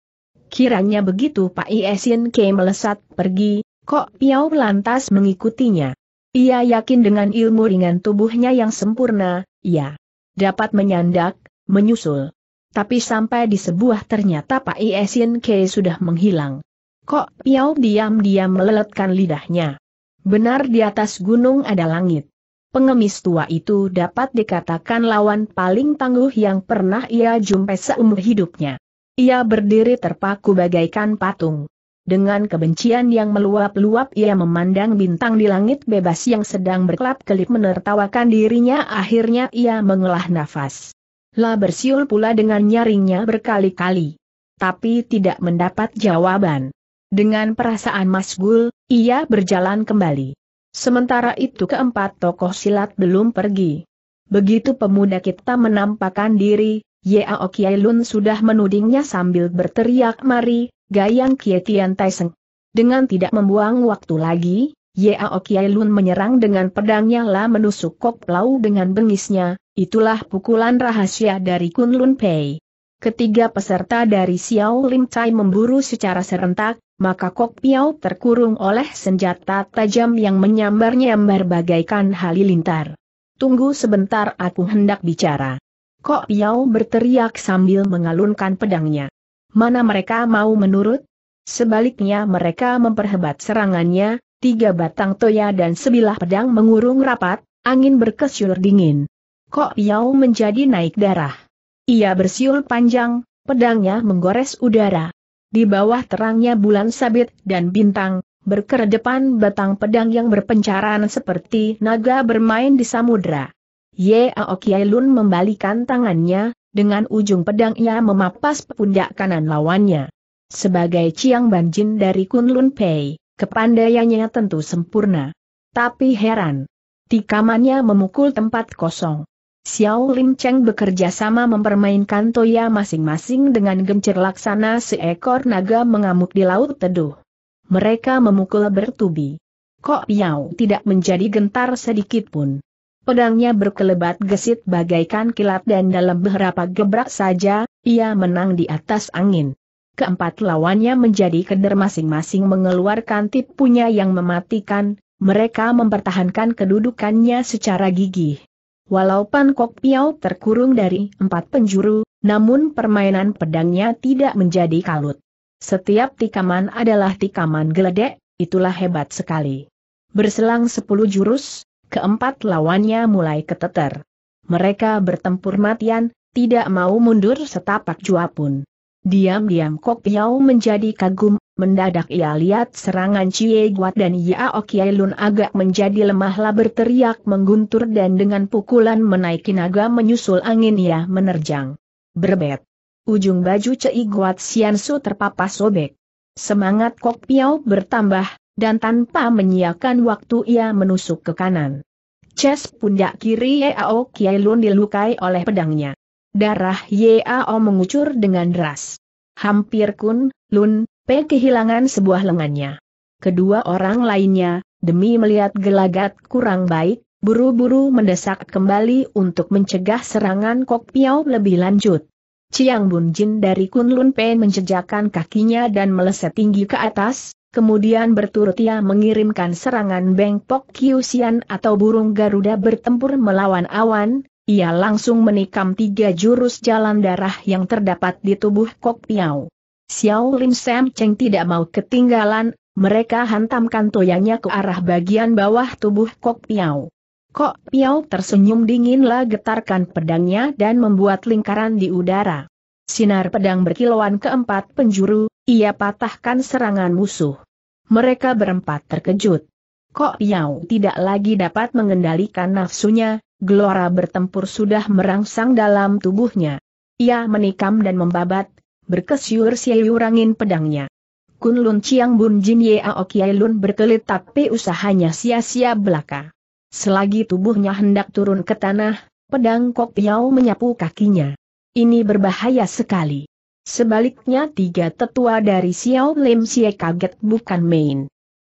Kiranya begitu Pak Iesin Ke melesat pergi, Kok Piau lantas mengikutinya. Ia yakin dengan ilmu ringan tubuhnya yang sempurna, ia dapat menyandak, menyusul. Tapi sampai di sebuah ternyata Pak Iesin Ke sudah menghilang. Kok Piau diam-diam meleletkan lidahnya. Benar di atas gunung ada langit. Pengemis tua itu dapat dikatakan lawan paling tangguh yang pernah ia jumpai seumur hidupnya. Ia berdiri terpaku bagaikan patung. Dengan kebencian yang meluap-luap ia memandang bintang di langit bebas yang sedang berkelap-kelip menertawakan dirinya akhirnya ia mengelah nafas. La bersiul pula dengan nyaringnya berkali-kali. Tapi tidak mendapat jawaban. Dengan perasaan masgul, ia berjalan kembali. Sementara itu keempat tokoh silat belum pergi. Begitu pemuda kita menampakkan diri, Yao Kiai Lun sudah menudingnya sambil berteriak mari, gayang Kie Tian Taiseng. Dengan tidak membuang waktu lagi, Yao Kiai Lun menyerang dengan pedangnya lalu menusuk Kok Lau dengan bengisnya, itulah pukulan rahasia dari Kun Pei. Ketiga peserta dari Xiao Lim Chai memburu secara serentak, maka Kok Piau terkurung oleh senjata tajam yang menyambar-nyambar bagaikan halilintar. Tunggu sebentar aku hendak bicara. Kok Piau berteriak sambil mengalunkan pedangnya. Mana mereka mau menurut? Sebaliknya mereka memperhebat serangannya, tiga batang toya dan sebilah pedang mengurung rapat, angin berkesyur dingin. Kok Piau menjadi naik darah. Ia bersiul panjang, pedangnya menggores udara. Di bawah terangnya bulan sabit dan bintang, berkeredepan batang pedang yang berpencaran seperti naga bermain di samudera. Ye Aokie Lun membalikan tangannya, dengan ujung pedangnya memapas pundak kanan lawannya. Sebagai Chiang Banjin dari Kunlun Pei, kepandaiannya tentu sempurna. Tapi heran, tikamannya memukul tempat kosong. Xiao Lim Cheng bekerja sama mempermainkan toya masing-masing dengan gencer laksana seekor naga mengamuk di laut teduh. Mereka memukul bertubi. Kok Yao tidak menjadi gentar sedikit pun. Pedangnya berkelebat gesit bagaikan kilat dan dalam beberapa gebrak saja, ia menang di atas angin. Keempat lawannya menjadi keder masing-masing mengeluarkan tipunya yang mematikan, mereka mempertahankan kedudukannya secara gigih. Walaupun Kok Piao terkurung dari empat penjuru, namun permainan pedangnya tidak menjadi kalut. Setiap tikaman adalah tikaman geledek, itulah hebat sekali. Berselang sepuluh jurus, Keempat lawannya mulai keteter. Mereka bertempur matian, tidak mau mundur setapak jua pun. Diam-diam Kok Piao menjadi kagum, mendadak ia lihat serangan Cie Guat dan Yao Okielun agak menjadi lemahlah berteriak mengguntur dan dengan pukulan menaiki naga menyusul angin ia menerjang. Berbet. Ujung baju Cie Guat Siansu terpapas sobek. Semangat Kok Piao bertambah, dan tanpa menyiakan waktu ia menusuk ke kanan. Ces pundak kiri Yao Kiai Lun dilukai oleh pedangnya. Darah Yao mengucur dengan deras. Hampir kun, Lun, P kehilangan sebuah lengannya. Kedua orang lainnya, demi melihat gelagat kurang baik, buru-buru mendesak kembali untuk mencegah serangan Kok Piao lebih lanjut. Chiang Bun Jin dari Kun Lun P menjejakkan kakinya dan meleset tinggi ke atas, Kemudian berturut ia mengirimkan serangan Bengkok, Kiusian atau burung Garuda bertempur melawan awan, ia langsung menikam tiga jurus jalan darah yang terdapat di tubuh Kok Piao. Xiao Lim Sam Cheng tidak mau ketinggalan, mereka hantamkan toyanya ke arah bagian bawah tubuh Kok Piao. Kok Piao tersenyum dinginlah getarkan pedangnya dan membuat lingkaran di udara. Sinar pedang berkilauan keempat penjuru, ia patahkan serangan musuh. Mereka berempat terkejut. Kok Yao tidak lagi dapat mengendalikan nafsunya, gelora bertempur sudah merangsang dalam tubuhnya. Ia menikam dan membabat, berkesyur-syur angin pedangnya. Kunlun Chiang Bun Jin Yao Kiai Lun berkelit tapi usahanya sia-sia belaka. Selagi tubuhnya hendak turun ke tanah, pedang Kok Yao menyapu kakinya. Ini berbahaya sekali. Sebaliknya tiga tetua dari Xiao Lim Xie kaget bukan main.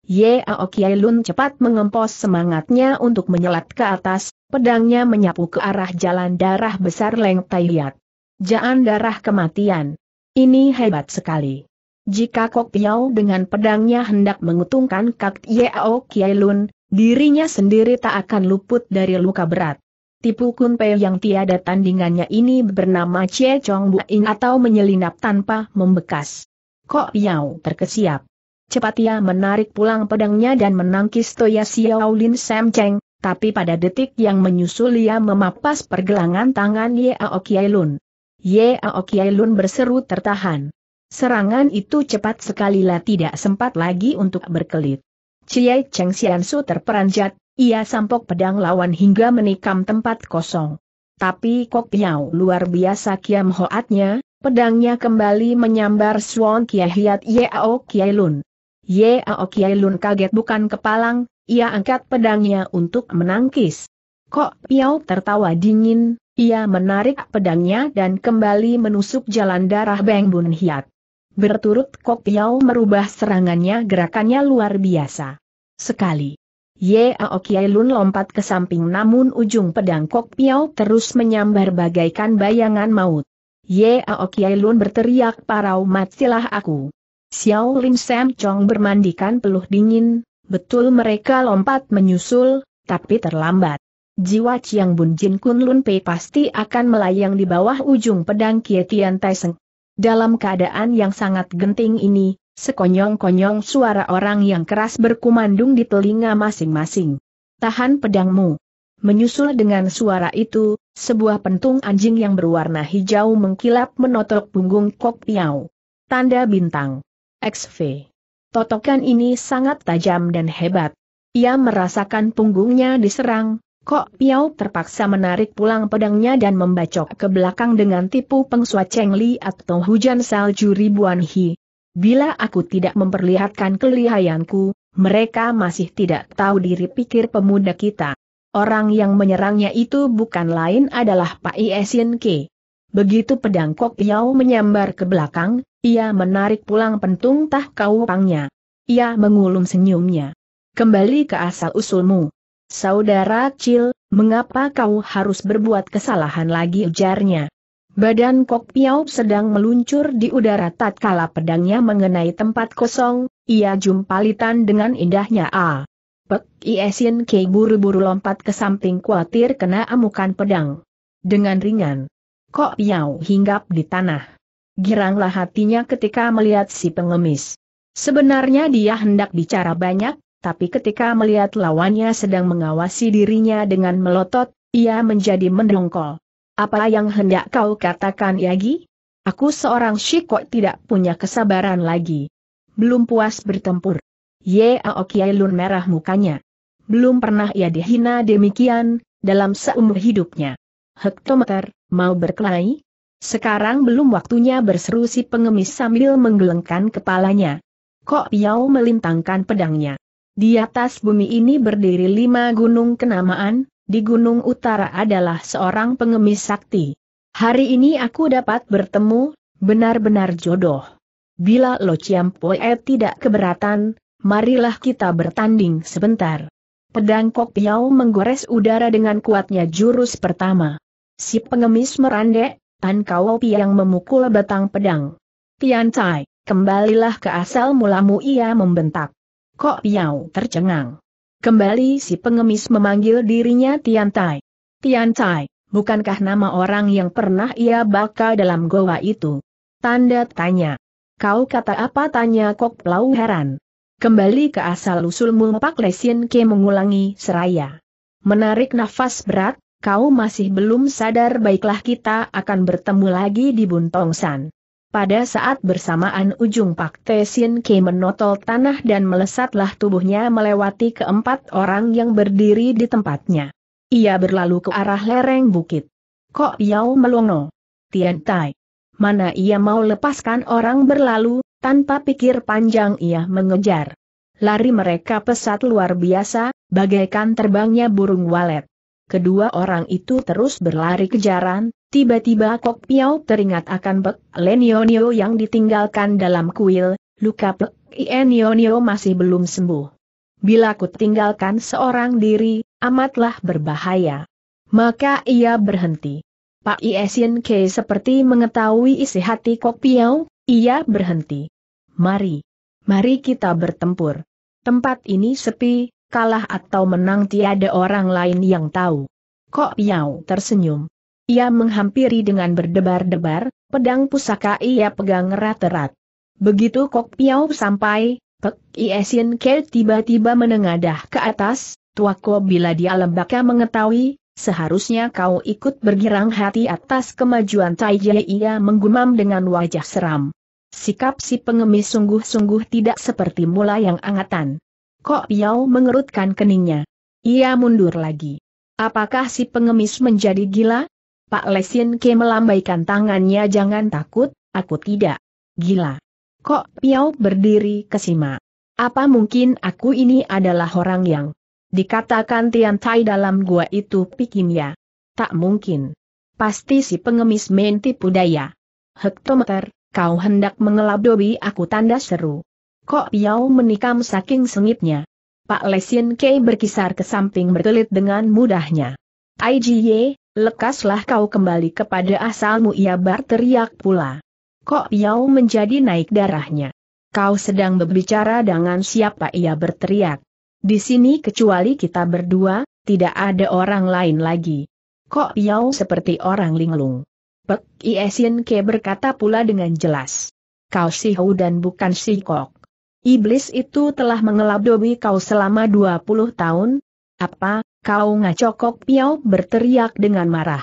Ye Kiai Lun cepat mengempos semangatnya untuk menyelat ke atas, pedangnya menyapu ke arah jalan darah besar Leng Tai Liat. Jaan darah kematian. Ini hebat sekali. Jika Kok Piao dengan pedangnya hendak mengutungkan Ye Ye Kiai Lun, dirinya sendiri tak akan luput dari luka berat. Tipu kunpe yang tiada tandingannya ini bernama Cie Chong Buin atau menyelinap tanpa membekas. Kok Yao terkesiap. Cepat ia menarik pulang pedangnya dan menangkis Toya Xiao Lin Sam Cheng, tapi pada detik yang menyusul ia memapas pergelangan tangan Ye Yao Kielun. Yao Lun berseru tertahan. Serangan itu cepat sekali lah tidak sempat lagi untuk berkelit. Cie Cheng Su terperanjat, ia sampok pedang lawan hingga menikam tempat kosong. Tapi Kok Piao luar biasa kiam hoatnya, pedangnya kembali menyambar Suan Kia Hiat Yao Kia Lun. Yao Kia Lun kaget bukan kepalang, ia angkat pedangnya untuk menangkis. Kok Piao tertawa dingin, ia menarik pedangnya dan kembali menusuk jalan darah Beng Bun Hiat. Berturut Kok Piao merubah serangannya gerakannya luar biasa. Sekali. Yao Lun lompat ke samping namun ujung pedang Kok Piao terus menyambar bagaikan bayangan maut. Yao Lun berteriak parau matilah aku. Xiao Lim Sam Chong bermandikan peluh dingin, betul mereka lompat menyusul, tapi terlambat. Jiwa Chiang Bun Jin Kun Lun Pei pasti akan melayang di bawah ujung pedang Kie Tian Tai Seng. Dalam keadaan yang sangat genting ini, Sekonyong-konyong suara orang yang keras berkumandung di telinga masing-masing. Tahan pedangmu. Menyusul dengan suara itu, sebuah pentung anjing yang berwarna hijau mengkilap menotok punggung Kok Piau. Tanda bintang. XV. Totokan ini sangat tajam dan hebat. Ia merasakan punggungnya diserang, Kok Piau terpaksa menarik pulang pedangnya dan membacok ke belakang dengan tipu pengsua Cheng Li atau hujan salju ribuan hi, Bila aku tidak memperlihatkan kelihayanku, mereka masih tidak tahu diri pikir pemuda kita. Orang yang menyerangnya itu bukan lain adalah Pak Iesin K. Begitu pedang Kok menyambar ke belakang, ia menarik pulang pentung tah kau pangnya. Ia mengulum senyumnya. Kembali ke asal-usulmu. Saudara Cil, mengapa kau harus berbuat kesalahan lagi ujarnya? Badan Kok Piau sedang meluncur di udara tatkala pedangnya mengenai tempat kosong, ia jumpalitan dengan indahnya A. Pek Iesin Kei buru-buru lompat ke samping khawatir kena amukan pedang. Dengan ringan, Kok Piau hinggap di tanah. Giranglah hatinya ketika melihat si pengemis. Sebenarnya dia hendak bicara banyak, tapi ketika melihat lawannya sedang mengawasi dirinya dengan melotot, ia menjadi mendongkol. Apa yang hendak kau katakan Yagi? Aku seorang Shiko tidak punya kesabaran lagi. Belum puas bertempur. Ye Aoki Lun merah mukanya. Belum pernah ia dihina demikian, dalam seumur hidupnya. Hektometer, mau berkelahi? Sekarang belum waktunya berseru si pengemis sambil menggelengkan kepalanya. Kok Piao melintangkan pedangnya. Di atas bumi ini berdiri lima gunung kenamaan, di Gunung Utara adalah seorang pengemis sakti. Hari ini aku dapat bertemu, benar-benar jodoh. Bila Lo Poe tidak keberatan, marilah kita bertanding sebentar. Pedang Kok Piao menggores udara dengan kuatnya jurus pertama. Si pengemis merandek, Tan Kau yang memukul batang pedang. Tian Cai, kembalilah ke asal mulamu ia membentak. Kok Piao tercengang. Kembali si pengemis memanggil dirinya Tian Tai. Tian Tai, bukankah nama orang yang pernah ia bakal dalam goa itu? Tanda tanya. Kau kata apa tanya Kok pelau heran. Kembali ke asal-usulmu Pak Lesin Ke mengulangi seraya. Menarik nafas berat, kau masih belum sadar baiklah kita akan bertemu lagi di Buntongsan. Pada saat bersamaan ujung Pak Tesin Ke menotol tanah dan melesatlah tubuhnya melewati keempat orang yang berdiri di tempatnya. Ia berlalu ke arah lereng bukit. Kok Yao melongo? Tian Tai. Mana ia mau lepaskan orang berlalu, tanpa pikir panjang ia mengejar. Lari mereka pesat luar biasa, bagaikan terbangnya burung walet. Kedua orang itu terus berlari kejaran, tiba-tiba Kok Piau teringat akan Pek Lenionio yang ditinggalkan dalam kuil, luka Pek Lenionio masih belum sembuh. Bila ku tinggalkan seorang diri, amatlah berbahaya. Maka ia berhenti. Pak Iesin K seperti mengetahui isi hati Kok Piau, ia berhenti. Mari. Mari kita bertempur. Tempat ini sepi, kalah atau menang tiada orang lain yang tahu. Kok Piau tersenyum. Ia menghampiri dengan berdebar-debar, pedang pusaka ia pegang erat-erat. Begitu Kok Piau sampai, Pek Iesin Ke tiba-tiba menengadah ke atas, Tuako bila dia lembaka mengetahui, seharusnya kau ikut bergirang hati atas kemajuan Taijie ia menggumam dengan wajah seram. Sikap si pengemis sungguh-sungguh tidak seperti mula yang angatan. Kok Piao mengerutkan keningnya. Ia mundur lagi. Apakah si pengemis menjadi gila? Pak Lesin Ke melambaikan tangannya jangan takut, aku tidak. Gila. Kok Piao berdiri kesima. Apa mungkin aku ini adalah orang yang dikatakan Tiantai dalam gua itu pikimnya? Tak mungkin. Pasti si pengemis menti budaya. Hektometer, kau hendak mengelabdoi aku tanda seru. Kok Piao menikam saking sengitnya. Pak Lesin Kei berkisar ke samping berkelit dengan mudahnya. Aijie, lekaslah kau kembali kepada asalmu ia berteriak pula. Kok Piao menjadi naik darahnya. Kau sedang berbicara dengan siapa ia berteriak. Di sini kecuali kita berdua, tidak ada orang lain lagi. Kok Piao seperti orang linglung. Pek Iesin Ke berkata pula dengan jelas. Kau si Hou dan bukan si Kok. Iblis itu telah mengelabui kau selama 20 tahun? Apa, kau ngacokok piau berteriak dengan marah.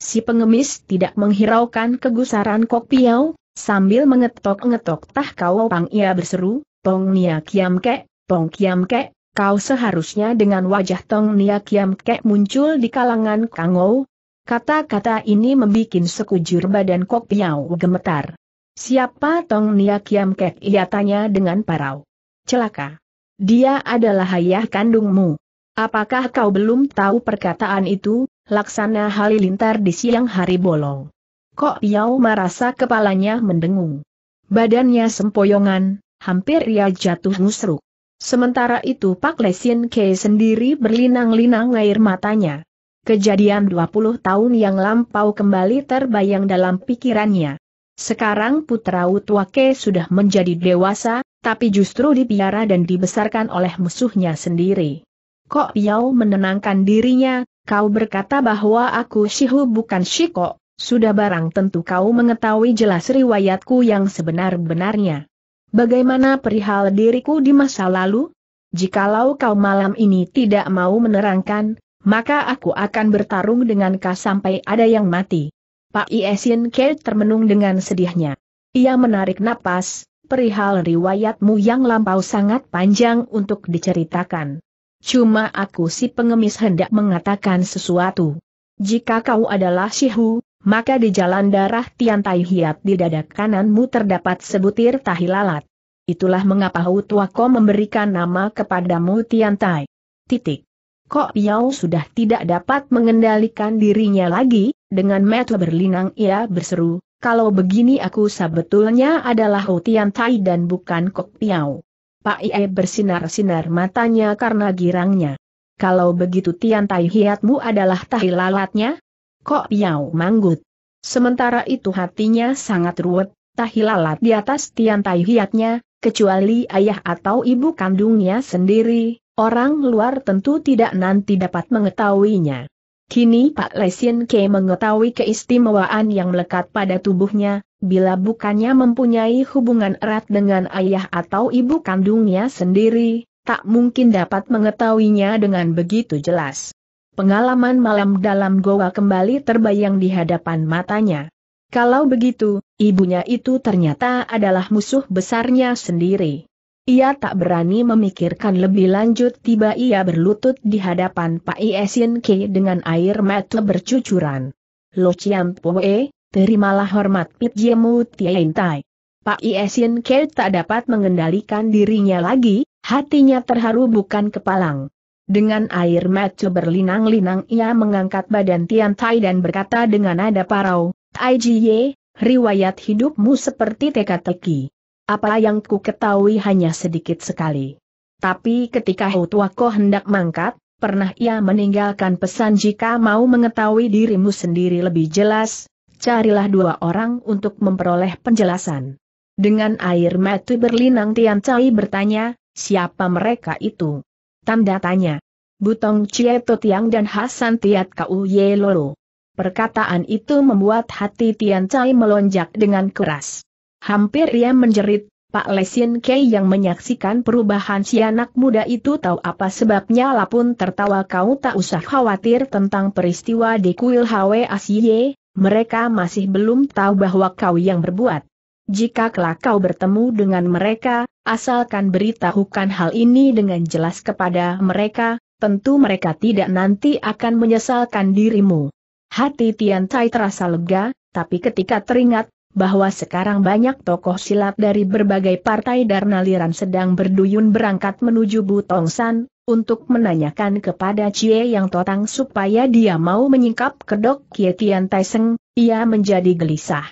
Si pengemis tidak menghiraukan kegusaran kok piau, sambil mengetok-ngetok tah kau pang ia berseru, Tong Nia Kiam Kek, Tong Kiam Kek, kau seharusnya dengan wajah Tong Nia Kiam Kek muncul di kalangan Kangou. Kata-kata ini membuat sekujur badan Kok Piau gemetar. Siapa Tong Nia Kiam Kek? Ia tanya dengan parau. Celaka. Dia adalah ayah kandungmu. Apakah kau belum tahu perkataan itu, laksana halilintar di siang hari bolong? Kok Yau merasa kepalanya mendengung. Badannya sempoyongan, hampir ia jatuh musruk. Sementara itu Pak Lesin Ke sendiri berlinang-linang air matanya. Kejadian 20 tahun yang lampau kembali terbayang dalam pikirannya. Sekarang putra Utwake sudah menjadi dewasa, tapi justru dipiara dan dibesarkan oleh musuhnya sendiri. Kok Piao menenangkan dirinya, kau berkata bahwa aku Shihu bukan Shiko, sudah barang tentu kau mengetahui jelas riwayatku yang sebenar-benarnya. Bagaimana perihal diriku di masa lalu? Jikalau kau malam ini tidak mau menerangkan, maka aku akan bertarung dengan kau sampai ada yang mati. Pak Iesin Kate termenung dengan sedihnya. Ia menarik napas, perihal riwayatmu yang lampau sangat panjang untuk diceritakan. Cuma aku si pengemis hendak mengatakan sesuatu. Jika kau adalah Shihu, maka di jalan darah Tian Tai Hiap di dada kananmu terdapat sebutir tahi lalat. Itulah mengapa ko memberikan nama kepadamu Tian Tai. Titik. Kok Piao sudah tidak dapat mengendalikan dirinya lagi, dengan metu berlinang ia berseru, kalau begini aku sebetulnya adalah Hotian Tai dan bukan Kok Piao. Pak Ie bersinar-sinar matanya karena girangnya. Kalau begitu Tian Tai Hiatmu adalah tahi lalatnya? Kok Piao manggut. Sementara itu hatinya sangat ruwet, tahi lalat di atas Tian Tai Hiatnya, kecuali ayah atau ibu kandungnya sendiri, Orang luar tentu tidak nanti dapat mengetahuinya. Kini Pak Lesin Ke mengetahui keistimewaan yang melekat pada tubuhnya, bila bukannya mempunyai hubungan erat dengan ayah atau ibu kandungnya sendiri, tak mungkin dapat mengetahuinya dengan begitu jelas. Pengalaman malam dalam goa kembali terbayang di hadapan matanya. Kalau begitu, ibunya itu ternyata adalah musuh besarnya sendiri. Ia tak berani memikirkan lebih lanjut tiba ia berlutut di hadapan Pak Iesin Ke dengan air mata bercucuran. Lo Chiam Poe, terimalah hormat Pit Jemu Tien Tai. Pak Iesin Ke tak dapat mengendalikan dirinya lagi, hatinya terharu bukan kepalang. Dengan air mata berlinang-linang ia mengangkat badan Tian Tai dan berkata dengan nada parau, Tai Jie, riwayat hidupmu seperti teka-teki. Apa yang ku ketahui hanya sedikit sekali. Tapi ketika Hutuako hendak mangkat, pernah ia meninggalkan pesan jika mau mengetahui dirimu sendiri lebih jelas, carilah dua orang untuk memperoleh penjelasan. Dengan air mata berlinang Tian Cai bertanya, siapa mereka itu? Tanda tanya. Butong Chieto Tiang dan Hasan Tiat Kau Ye Lolo. Perkataan itu membuat hati Tian Cai melonjak dengan keras. Hampir ia menjerit, Pak Lesin Kei yang menyaksikan perubahan si anak muda itu tahu apa sebabnya lapun tertawa kau tak usah khawatir tentang peristiwa di kuil Hwe Asie, mereka masih belum tahu bahwa kau yang berbuat. Jika kelak kau bertemu dengan mereka, asalkan beritahukan hal ini dengan jelas kepada mereka, tentu mereka tidak nanti akan menyesalkan dirimu. Hati Tian Tai terasa lega, tapi ketika teringat bahwa sekarang banyak tokoh silat dari berbagai partai dan aliran sedang berduyun berangkat menuju Butongsan, untuk menanyakan kepada Cie Yang Totang supaya dia mau menyingkap kedok Kie Tian Taiseng, ia menjadi gelisah.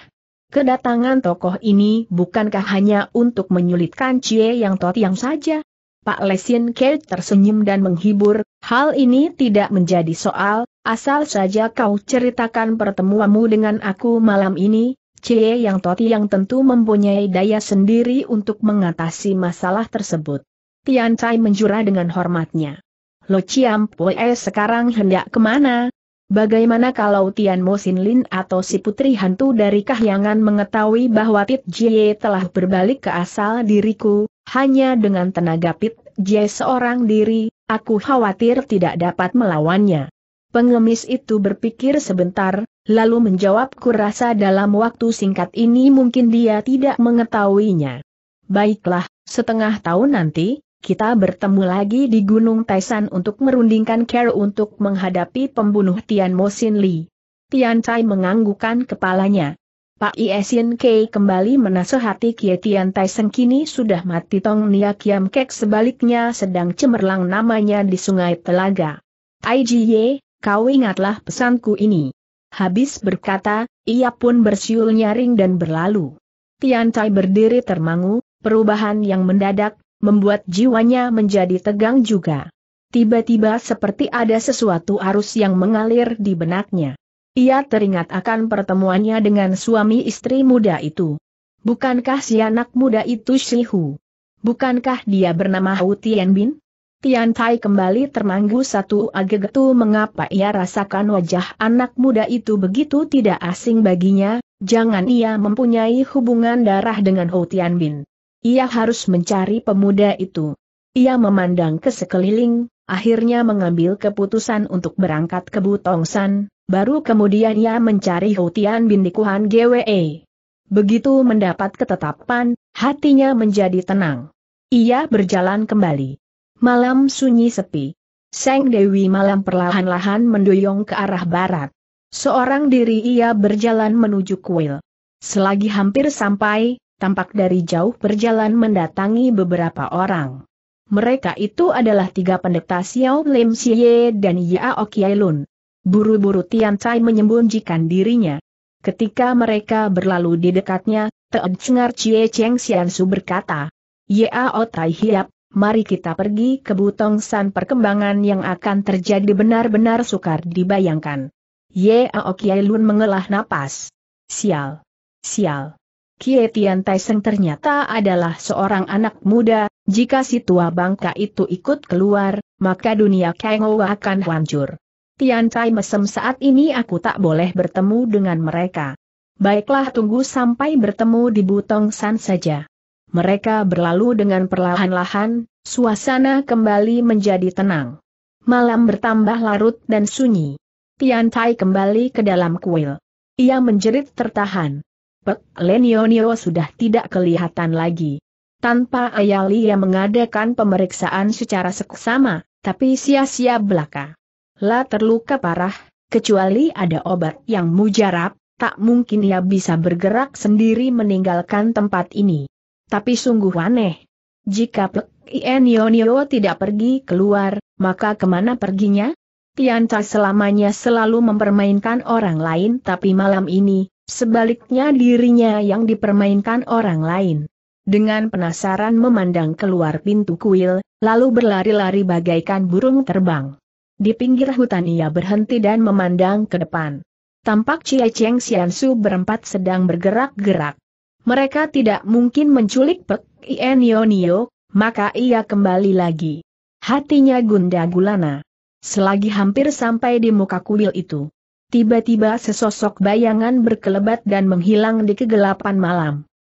Kedatangan tokoh ini bukankah hanya untuk menyulitkan Cie Yang tot yang saja? Pak Lesin Kei tersenyum dan menghibur, hal ini tidak menjadi soal, asal saja kau ceritakan pertemuanmu dengan aku malam ini, Cie Yang Toti yang tentu mempunyai daya sendiri untuk mengatasi masalah tersebut. Tian Cai menjura dengan hormatnya. Lo Ciam Pue sekarang hendak kemana? Bagaimana kalau Tian Mo Sin Lin atau si putri hantu dari Kahyangan mengetahui bahwa Pit Jie telah berbalik ke asal diriku, hanya dengan tenaga Pit Jie seorang diri, aku khawatir tidak dapat melawannya. Pengemis itu berpikir sebentar, lalu menjawab kurasa dalam waktu singkat ini mungkin dia tidak mengetahuinya. Baiklah, setengah tahun nanti, kita bertemu lagi di Gunung Taisan untuk merundingkan care untuk menghadapi pembunuh Tian Mo Sin Li. Tian Chai menganggukkan kepalanya. Pak Iesin Kei kembali menasehati Kie Tian Tai Seng kini sudah mati Tong Nia Kiam Kek sebaliknya sedang cemerlang namanya di sungai Telaga. IGY, kau ingatlah pesanku ini. Habis berkata, ia pun bersiul nyaring dan berlalu. Tian Tai berdiri termangu, perubahan yang mendadak, membuat jiwanya menjadi tegang juga. Tiba-tiba seperti ada sesuatu arus yang mengalir di benaknya. Ia teringat akan pertemuannya dengan suami istri muda itu. Bukankah si anak muda itu Shihu? Bukankah dia bernama Hu Tian Bin? Tian Tai kembali termanggu satu agegetu mengapa ia rasakan wajah anak muda itu begitu tidak asing baginya, jangan ia mempunyai hubungan darah dengan Ho Tian Bin. Ia harus mencari pemuda itu. Ia memandang ke sekeliling, akhirnya mengambil keputusan untuk berangkat ke Butongsan, baru kemudian ia mencari Ho Tian Bin di Kuhan GWE. Begitu mendapat ketetapan, hatinya menjadi tenang. Ia berjalan kembali. Malam sunyi sepi. Seng Dewi malam perlahan-lahan mendoyong ke arah barat. Seorang diri ia berjalan menuju kuil. Selagi hampir sampai, tampak dari jauh berjalan mendatangi beberapa orang. Mereka itu adalah tiga pendeta Xiao Lim Xie dan Yao Kiailun. Buru-buru Tian Cai menyembunyikan dirinya. Ketika mereka berlalu di dekatnya, Teng Cengar Cie Cheng Xiansu berkata, Yao Tai Hiap, mari kita pergi ke Butong San perkembangan yang akan terjadi benar-benar sukar dibayangkan. Ye Aoki Lun mengelah napas. Sial. Sial. Kie Tian Taiseng ternyata adalah seorang anak muda, jika si tua bangka itu ikut keluar, maka dunia Kengo akan hancur. Tian Tai mesem saat ini aku tak boleh bertemu dengan mereka. Baiklah tunggu sampai bertemu di Butong San saja. Mereka berlalu dengan perlahan-lahan, suasana kembali menjadi tenang. Malam bertambah larut dan sunyi. Tian Tai kembali ke dalam kuil. Ia menjerit tertahan. Pek Lenionio sudah tidak kelihatan lagi. Tanpa Ayali yang mengadakan pemeriksaan secara seksama, tapi sia-sia belaka. La terluka parah, kecuali ada obat yang mujarab, tak mungkin ia bisa bergerak sendiri meninggalkan tempat ini. Tapi sungguh aneh. Jika Pek Ien Yonio tidak pergi keluar, maka kemana perginya? Tianca selamanya selalu mempermainkan orang lain tapi malam ini, sebaliknya dirinya yang dipermainkan orang lain. Dengan penasaran memandang keluar pintu kuil, lalu berlari-lari bagaikan burung terbang. Di pinggir hutan ia berhenti dan memandang ke depan. Tampak Cie Cheng Xiansu berempat sedang bergerak-gerak. Mereka tidak mungkin menculik Pek Ienionio, maka ia kembali lagi. Hatinya gunda gulana. Selagi hampir sampai di muka kuil itu, tiba-tiba sesosok bayangan berkelebat dan menghilang di kegelapan malam.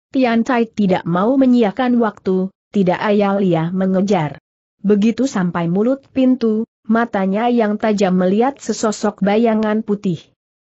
Tian Tai tidak mau menyiakan waktu, tidak ayal ia mengejar. Begitu sampai mulut pintu, matanya yang tajam melihat sesosok bayangan putih.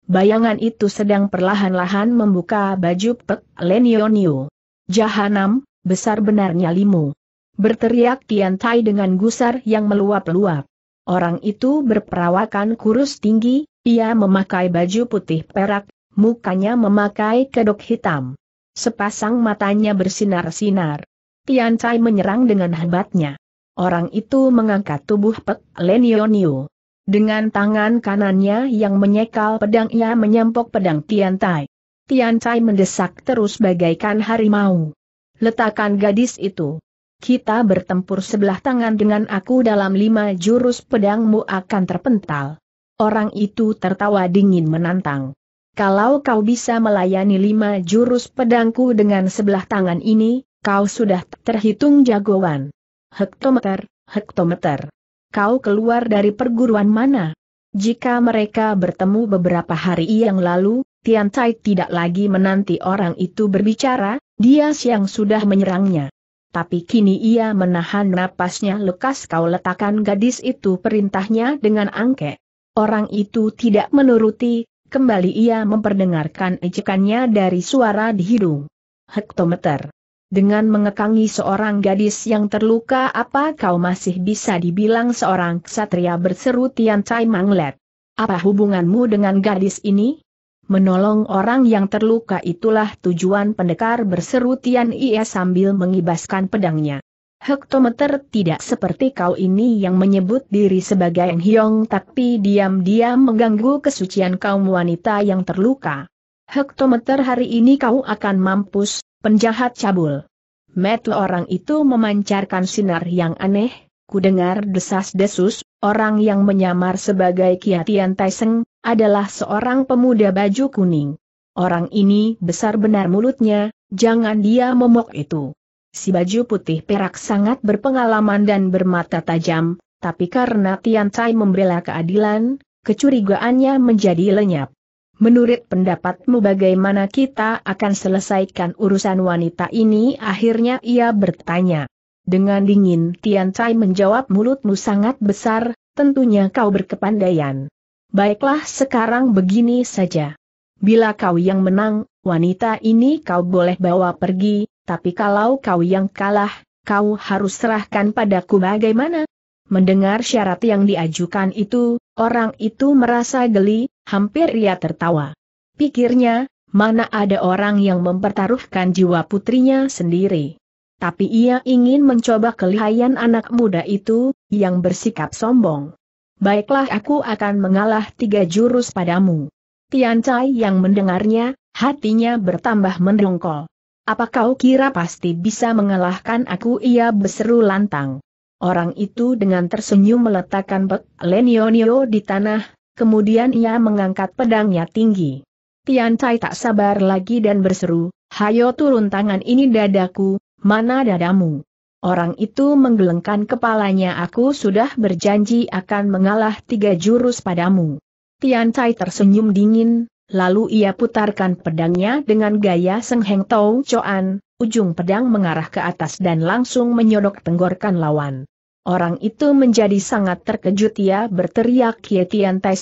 Bayangan itu sedang perlahan-lahan membuka baju Pek Lenionio. Jahanam, besar benarnya limu. Berteriak Tian Tai dengan gusar yang meluap-luap. Orang itu berperawakan kurus tinggi, ia memakai baju putih perak, mukanya memakai kedok hitam. Sepasang matanya bersinar-sinar. Tian Tai menyerang dengan hebatnya. Orang itu mengangkat tubuh Pek Lenionio. Dengan tangan kanannya yang menyekal pedang ia menyempok pedang Tian Tai. Tian Tai mendesak terus bagaikan harimau. Letakkan gadis itu. Kita bertempur sebelah tangan dengan aku dalam lima jurus pedangmu akan terpental. Orang itu tertawa dingin menantang. Kalau kau bisa melayani lima jurus pedangku dengan sebelah tangan ini, kau sudah terhitung jagoan. Hektometer, hektometer kau keluar dari perguruan mana? Jika mereka bertemu beberapa hari yang lalu, Tian Tai tidak lagi menanti orang itu berbicara, dia siang sudah menyerangnya. Tapi kini ia menahan napasnya lekas kau letakkan gadis itu perintahnya dengan angke. Orang itu tidak menuruti, kembali ia memperdengarkan ejekannya dari suara di hidung. Hektometer dengan mengekangi seorang gadis yang terluka apa kau masih bisa dibilang seorang ksatria berseru Tian Cai Manglet. Apa hubunganmu dengan gadis ini? Menolong orang yang terluka itulah tujuan pendekar berseru Tian Ie sambil mengibaskan pedangnya. Hektometer tidak seperti kau ini yang menyebut diri sebagai Eng Hiong tapi diam-diam mengganggu kesucian kaum wanita yang terluka. Hektometer hari ini kau akan mampus, Penjahat cabul. Metu orang itu memancarkan sinar yang aneh, ku dengar desas-desus, orang yang menyamar sebagai Kiatian Taiseng, adalah seorang pemuda baju kuning. Orang ini besar benar mulutnya, jangan dia momok itu. Si baju putih perak sangat berpengalaman dan bermata tajam, tapi karena Tian Tai membela keadilan, kecurigaannya menjadi lenyap. Menurut pendapatmu bagaimana kita akan selesaikan urusan wanita ini? Akhirnya ia bertanya. Dengan dingin Tian Cai menjawab mulutmu sangat besar, tentunya kau berkepandaian. Baiklah sekarang begini saja. Bila kau yang menang, wanita ini kau boleh bawa pergi, tapi kalau kau yang kalah, kau harus serahkan padaku bagaimana? Mendengar syarat yang diajukan itu, orang itu merasa geli, Hampir ia tertawa. Pikirnya, mana ada orang yang mempertaruhkan jiwa putrinya sendiri. Tapi ia ingin mencoba kelihayan anak muda itu, yang bersikap sombong. Baiklah aku akan mengalah tiga jurus padamu. Tian Cai yang mendengarnya, hatinya bertambah mendongkol. Apa kau kira pasti bisa mengalahkan aku ia berseru lantang. Orang itu dengan tersenyum meletakkan pek lenionio di tanah, Kemudian ia mengangkat pedangnya tinggi. Tian Cai tak sabar lagi dan berseru, Hayo turun tangan ini dadaku, mana dadamu? Orang itu menggelengkan kepalanya aku sudah berjanji akan mengalah tiga jurus padamu. Tian Cai tersenyum dingin, lalu ia putarkan pedangnya dengan gaya Seng Heng Tau Choan, ujung pedang mengarah ke atas dan langsung menyodok tenggorkan lawan. Orang itu menjadi sangat terkejut ia berteriak Kie Tian Tai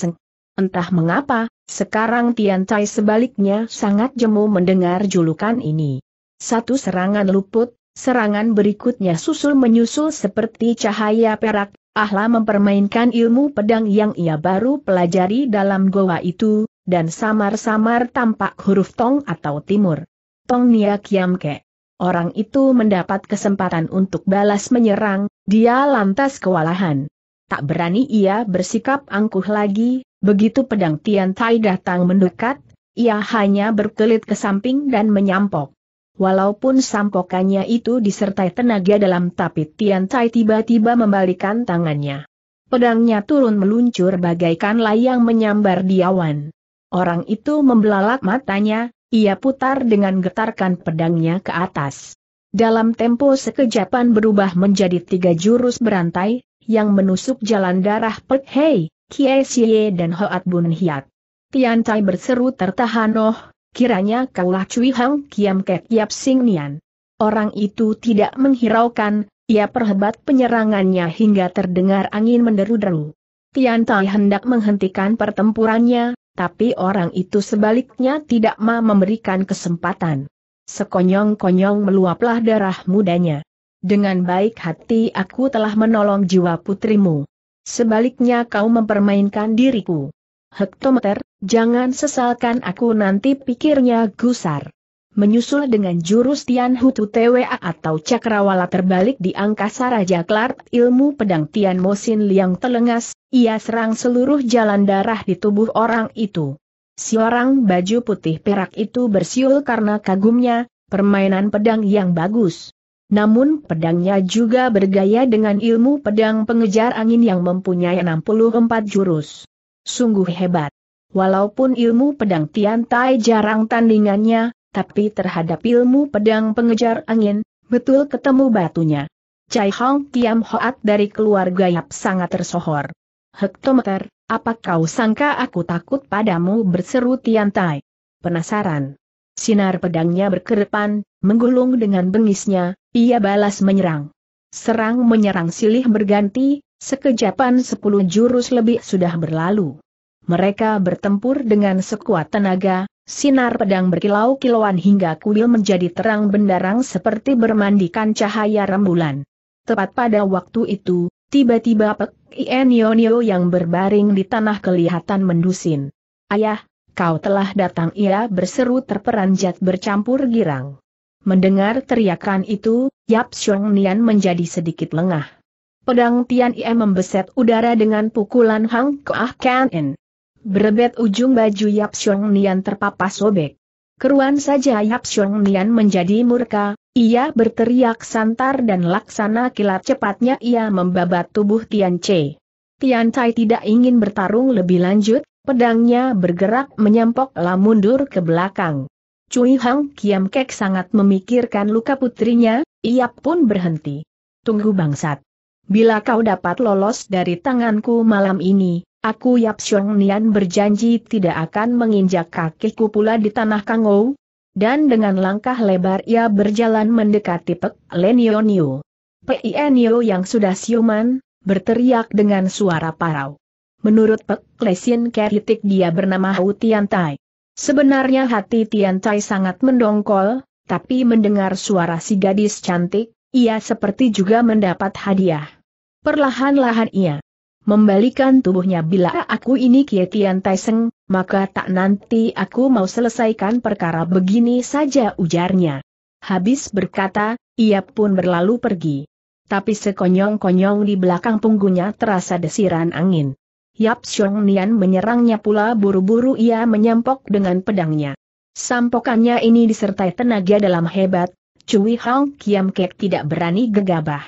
Entah mengapa, sekarang Tian Tai sebaliknya sangat jemu mendengar julukan ini. Satu serangan luput, serangan berikutnya susul menyusul seperti cahaya perak, Ahla mempermainkan ilmu pedang yang ia baru pelajari dalam goa itu, dan samar-samar tampak huruf tong atau timur. Tong Nia Kek orang itu mendapat kesempatan untuk balas menyerang, dia lantas kewalahan. Tak berani ia bersikap angkuh lagi, begitu pedang Tian Tai datang mendekat, ia hanya berkelit ke samping dan menyampok. Walaupun sampokannya itu disertai tenaga dalam tapi Tian Tai tiba-tiba membalikan tangannya. Pedangnya turun meluncur bagaikan layang menyambar di awan. Orang itu membelalak matanya, ia putar dengan getarkan pedangnya ke atas. Dalam tempo sekejapan berubah menjadi tiga jurus berantai, yang menusuk jalan darah Pek Hei, Kie Sye dan Hoat Bun Hiat. Tian Tai berseru tertahan oh, kiranya kaulah Cui Hang Kiam Kek Yap Sing Nian. Orang itu tidak menghiraukan, ia perhebat penyerangannya hingga terdengar angin menderu-deru. Tian Tai hendak menghentikan pertempurannya, tapi orang itu sebaliknya tidak mau memberikan kesempatan. Sekonyong-konyong meluaplah darah mudanya. Dengan baik hati aku telah menolong jiwa putrimu. Sebaliknya kau mempermainkan diriku. Hektometer, jangan sesalkan aku nanti pikirnya gusar menyusul dengan jurus Tian Hutu TWA atau cakrawala terbalik di angkasa Raja Clark ilmu pedang Tian Mosin Liang telengas, ia serang seluruh jalan darah di tubuh orang itu. Si orang baju putih perak itu bersiul karena kagumnya, permainan pedang yang bagus. Namun pedangnya juga bergaya dengan ilmu pedang pengejar angin yang mempunyai 64 jurus. Sungguh hebat. Walaupun ilmu pedang Tian Tai jarang tandingannya, tapi terhadap ilmu pedang pengejar angin, betul ketemu batunya. Cai Hong Kiam Hoat dari keluarga Yap sangat tersohor. Hektometer, apa kau sangka aku takut padamu berseru Tian Tai? Penasaran. Sinar pedangnya berkerepan, menggulung dengan bengisnya, ia balas menyerang. Serang menyerang silih berganti, sekejapan sepuluh jurus lebih sudah berlalu. Mereka bertempur dengan sekuat tenaga, Sinar pedang berkilau-kilauan hingga kuil menjadi terang benderang seperti bermandikan cahaya rembulan. Tepat pada waktu itu, tiba-tiba Pek Ienionio yang berbaring di tanah kelihatan mendusin. Ayah, kau telah datang ia berseru terperanjat bercampur girang. Mendengar teriakan itu, Yap Xiong Nian menjadi sedikit lengah. Pedang Tian Ie membeset udara dengan pukulan Hang Keah Kanen. Berebet ujung baju Yap Xiong Nian terpapas sobek. Keruan saja Yap Xiong Nian menjadi murka, ia berteriak santar dan laksana kilat cepatnya ia membabat tubuh Tian Che. Tian Tai tidak ingin bertarung lebih lanjut, pedangnya bergerak menyampok la mundur ke belakang. Cui Hang Kiam Kek sangat memikirkan luka putrinya, ia pun berhenti. Tunggu bangsat. Bila kau dapat lolos dari tanganku malam ini, Aku Yap Xiong Nian berjanji tidak akan menginjak kakiku pula di tanah Kangou. Dan dengan langkah lebar ia berjalan mendekati Pek Lenionio. P.I.N.I.O. yang sudah siuman, berteriak dengan suara parau. Menurut Pek Lesin Keritik dia bernama Hau Tiantai. Sebenarnya hati Tiantai sangat mendongkol, tapi mendengar suara si gadis cantik, ia seperti juga mendapat hadiah. Perlahan-lahan ia membalikan tubuhnya bila aku ini Kietian Taiseng, maka tak nanti aku mau selesaikan perkara begini saja ujarnya. Habis berkata, ia pun berlalu pergi. Tapi sekonyong-konyong di belakang punggungnya terasa desiran angin. Yap Xiong Nian menyerangnya pula buru-buru ia menyempok dengan pedangnya. Sampokannya ini disertai tenaga dalam hebat, Cui Hong Kiam Kek tidak berani gegabah.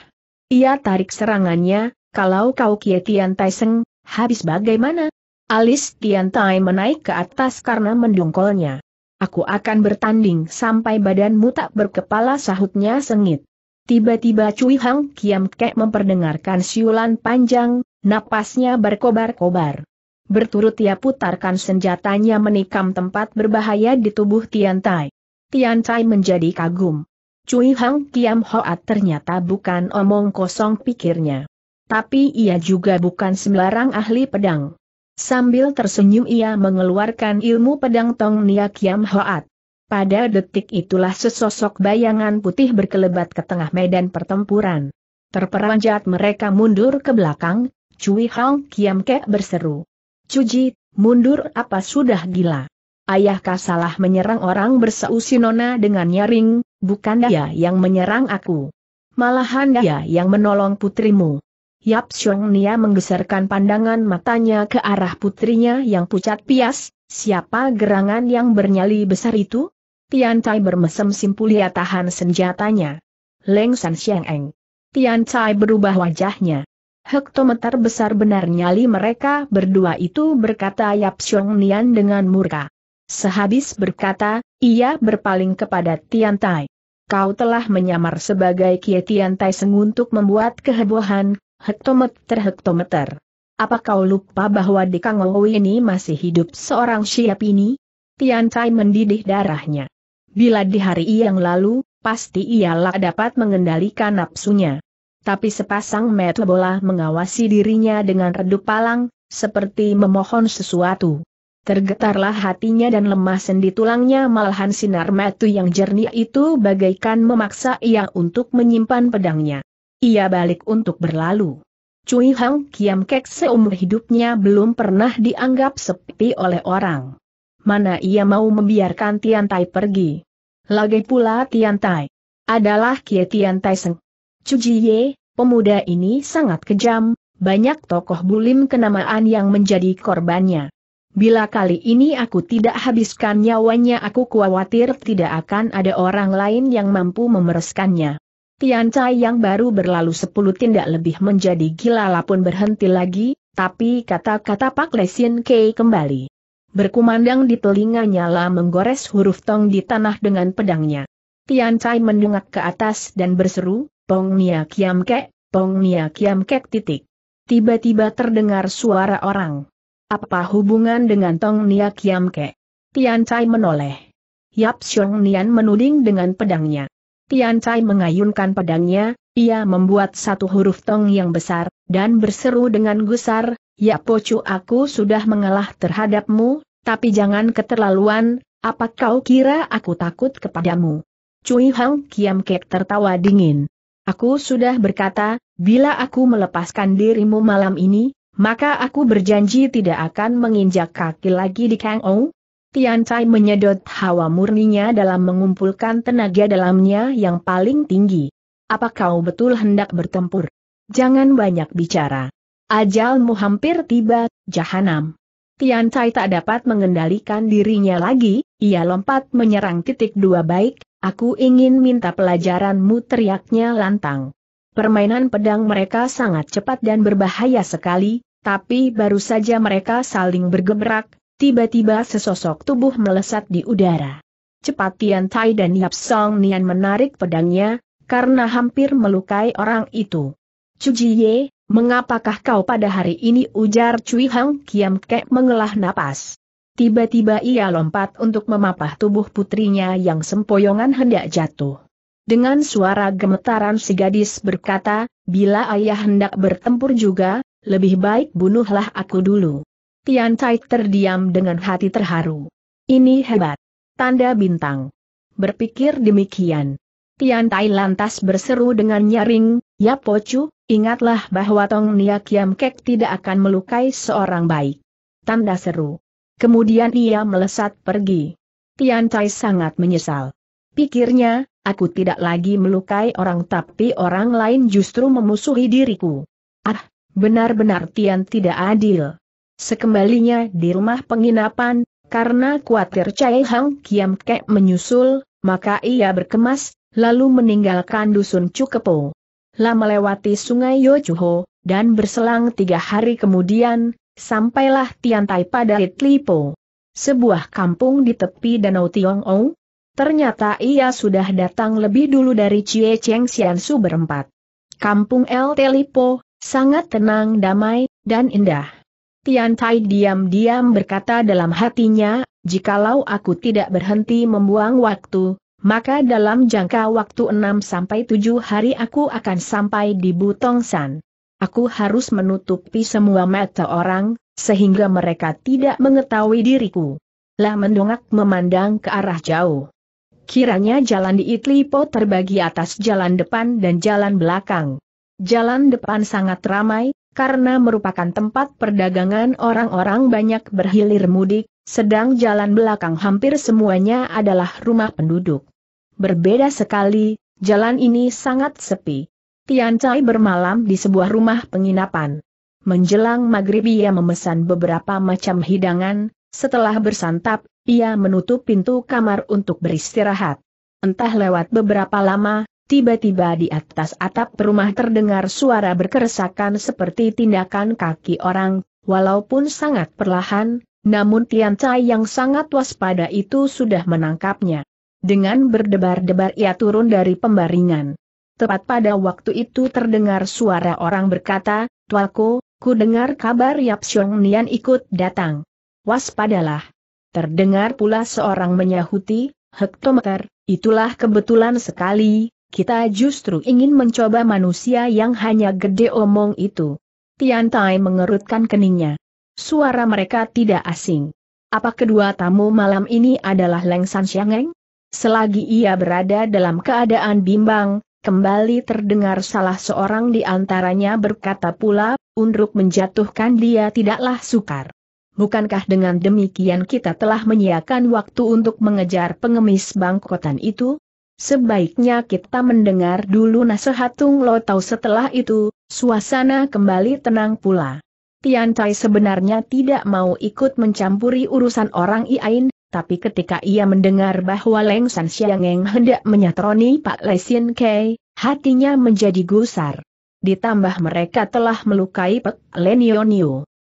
Ia tarik serangannya, kalau kau Kie Tian Tai Seng, habis bagaimana? Alis Tian Tai menaik ke atas karena mendongkolnya. Aku akan bertanding sampai badanmu tak berkepala sahutnya sengit. Tiba-tiba Cui Hang Kiam Kek memperdengarkan siulan panjang, napasnya berkobar-kobar. Berturut ia putarkan senjatanya menikam tempat berbahaya di tubuh Tian Tai. Tian Tai menjadi kagum. Cui Hang Kiam Hoat ternyata bukan omong kosong pikirnya tapi ia juga bukan sembarang ahli pedang. Sambil tersenyum ia mengeluarkan ilmu pedang Tong Nia Kiam Hoat. Pada detik itulah sesosok bayangan putih berkelebat ke tengah medan pertempuran. Terperanjat mereka mundur ke belakang, Cui Hong Kiam Ke berseru. Cuji, mundur apa sudah gila? Ayahkah salah menyerang orang berseusi Nona dengan nyaring, bukan dia yang menyerang aku. Malahan dia yang menolong putrimu. Yap Xiong Nia menggeserkan pandangan matanya ke arah putrinya yang pucat pias, siapa gerangan yang bernyali besar itu? Tian Cai bermesem ia tahan senjatanya. Leng San Xiang Eng. Tian Cai berubah wajahnya. Hektometer besar benar nyali mereka berdua itu berkata Yap Xiong Nian dengan murka. Sehabis berkata, ia berpaling kepada Tian Tai kau telah menyamar sebagai Kie Tian Tai Seng untuk membuat kehebohan, hektometer-hektometer. Apa kau lupa bahwa di Kangowu ini masih hidup seorang siap ini? Tian Cai mendidih darahnya. Bila di hari yang lalu, pasti ialah dapat mengendalikan nafsunya. Tapi sepasang mata bola mengawasi dirinya dengan redup palang, seperti memohon sesuatu. Tergetarlah hatinya dan lemah sendi tulangnya malahan sinar metu yang jernih itu bagaikan memaksa ia untuk menyimpan pedangnya. Ia balik untuk berlalu. Cui Hang Kiam Kek seumur hidupnya belum pernah dianggap sepi oleh orang. Mana ia mau membiarkan Tian Tai pergi. Lagi pula Tian Tai adalah Kie Tian Tai Seng. Ye, pemuda ini sangat kejam, banyak tokoh bulim kenamaan yang menjadi korbannya. Bila kali ini aku tidak habiskan nyawanya aku khawatir tidak akan ada orang lain yang mampu memereskannya. Tian Cai yang baru berlalu sepuluh tindak lebih menjadi gila pun berhenti lagi, tapi kata-kata Pak Lesin Kei kembali. Berkumandang di telinganya lah menggores huruf tong di tanah dengan pedangnya. Tian Cai mendungak ke atas dan berseru, Pong Nia Kiam Kek, Pong Nia Kiam Kek titik. Tiba-tiba terdengar suara orang. Apa hubungan dengan Tong Nia Kiam Kek? Tian Cai menoleh. Yap Xiong Nian menuding dengan pedangnya. Tian Cai mengayunkan pedangnya, ia membuat satu huruf tong yang besar, dan berseru dengan gusar, Ya Pocu aku sudah mengalah terhadapmu, tapi jangan keterlaluan, apa kau kira aku takut kepadamu? Cui Hang Kiam Kek tertawa dingin. Aku sudah berkata, bila aku melepaskan dirimu malam ini, maka aku berjanji tidak akan menginjak kaki lagi di Kang Ong, Tian Cai menyedot hawa murninya dalam mengumpulkan tenaga dalamnya yang paling tinggi. Apa kau betul hendak bertempur? Jangan banyak bicara. Ajalmu hampir tiba, jahanam. Tian Cai tak dapat mengendalikan dirinya lagi, ia lompat menyerang titik dua baik, aku ingin minta pelajaranmu teriaknya lantang. Permainan pedang mereka sangat cepat dan berbahaya sekali, tapi baru saja mereka saling bergebrak, tiba-tiba sesosok tubuh melesat di udara. Cepat Tian Tai dan Yap Song Nian menarik pedangnya, karena hampir melukai orang itu. Jie, mengapakah kau pada hari ini ujar Cui Hang Kiam Kek mengelah napas. Tiba-tiba ia lompat untuk memapah tubuh putrinya yang sempoyongan hendak jatuh. Dengan suara gemetaran si gadis berkata, bila ayah hendak bertempur juga, lebih baik bunuhlah aku dulu. Tian Cai terdiam dengan hati terharu. Ini hebat. Tanda bintang. Berpikir demikian. Tian Tai lantas berseru dengan nyaring, Ya Pocu, ingatlah bahwa Tong Nia Kiam Kek tidak akan melukai seorang baik. Tanda seru. Kemudian ia melesat pergi. Tian Cai sangat menyesal. Pikirnya, aku tidak lagi melukai orang tapi orang lain justru memusuhi diriku. Ah, benar-benar Tian tidak adil. Sekembalinya di rumah penginapan, karena khawatir Chai Hang Kiam Kek menyusul, maka ia berkemas, lalu meninggalkan dusun Cukepo. Lah melewati sungai Yochuho, dan berselang tiga hari kemudian, sampailah Tiantai pada Itlipo. Sebuah kampung di tepi Danau Tiongong, Ternyata ia sudah datang lebih dulu dari Cie Cheng Xian Su berempat. Kampung El Telipo, sangat tenang damai, dan indah. Tian Tai diam-diam berkata dalam hatinya, jikalau aku tidak berhenti membuang waktu, maka dalam jangka waktu 6-7 hari aku akan sampai di Butongsan. Aku harus menutupi semua mata orang, sehingga mereka tidak mengetahui diriku. Lah mendongak memandang ke arah jauh. Kiranya jalan di Itlipo terbagi atas jalan depan dan jalan belakang. Jalan depan sangat ramai, karena merupakan tempat perdagangan orang-orang banyak berhilir mudik, sedang jalan belakang hampir semuanya adalah rumah penduduk. Berbeda sekali, jalan ini sangat sepi. Tian Cai bermalam di sebuah rumah penginapan. Menjelang maghrib ia memesan beberapa macam hidangan, setelah bersantap, ia menutup pintu kamar untuk beristirahat. Entah lewat beberapa lama, Tiba-tiba di atas atap rumah terdengar suara berkeresakan seperti tindakan kaki orang, walaupun sangat perlahan, namun Tian Cai yang sangat waspada itu sudah menangkapnya. Dengan berdebar-debar ia turun dari pembaringan. Tepat pada waktu itu terdengar suara orang berkata, Tuaku, ku dengar kabar Yap Xiong Nian ikut datang. Waspadalah. Terdengar pula seorang menyahuti, hektometer, itulah kebetulan sekali, kita justru ingin mencoba manusia yang hanya gede omong itu. Tian Tai mengerutkan keningnya. Suara mereka tidak asing. Apa kedua tamu malam ini adalah Leng San Xiangeng? Selagi ia berada dalam keadaan bimbang, kembali terdengar salah seorang di antaranya berkata pula, untuk menjatuhkan dia tidaklah sukar. Bukankah dengan demikian kita telah menyiakan waktu untuk mengejar pengemis bangkotan itu? Sebaiknya kita mendengar dulu nasihat Tung Lo Tau setelah itu, suasana kembali tenang pula. Tian Tai sebenarnya tidak mau ikut mencampuri urusan orang Iain, tapi ketika ia mendengar bahwa Leng San Xiangeng hendak menyatroni Pak Lesin Kei, hatinya menjadi gusar. Ditambah mereka telah melukai Pek Len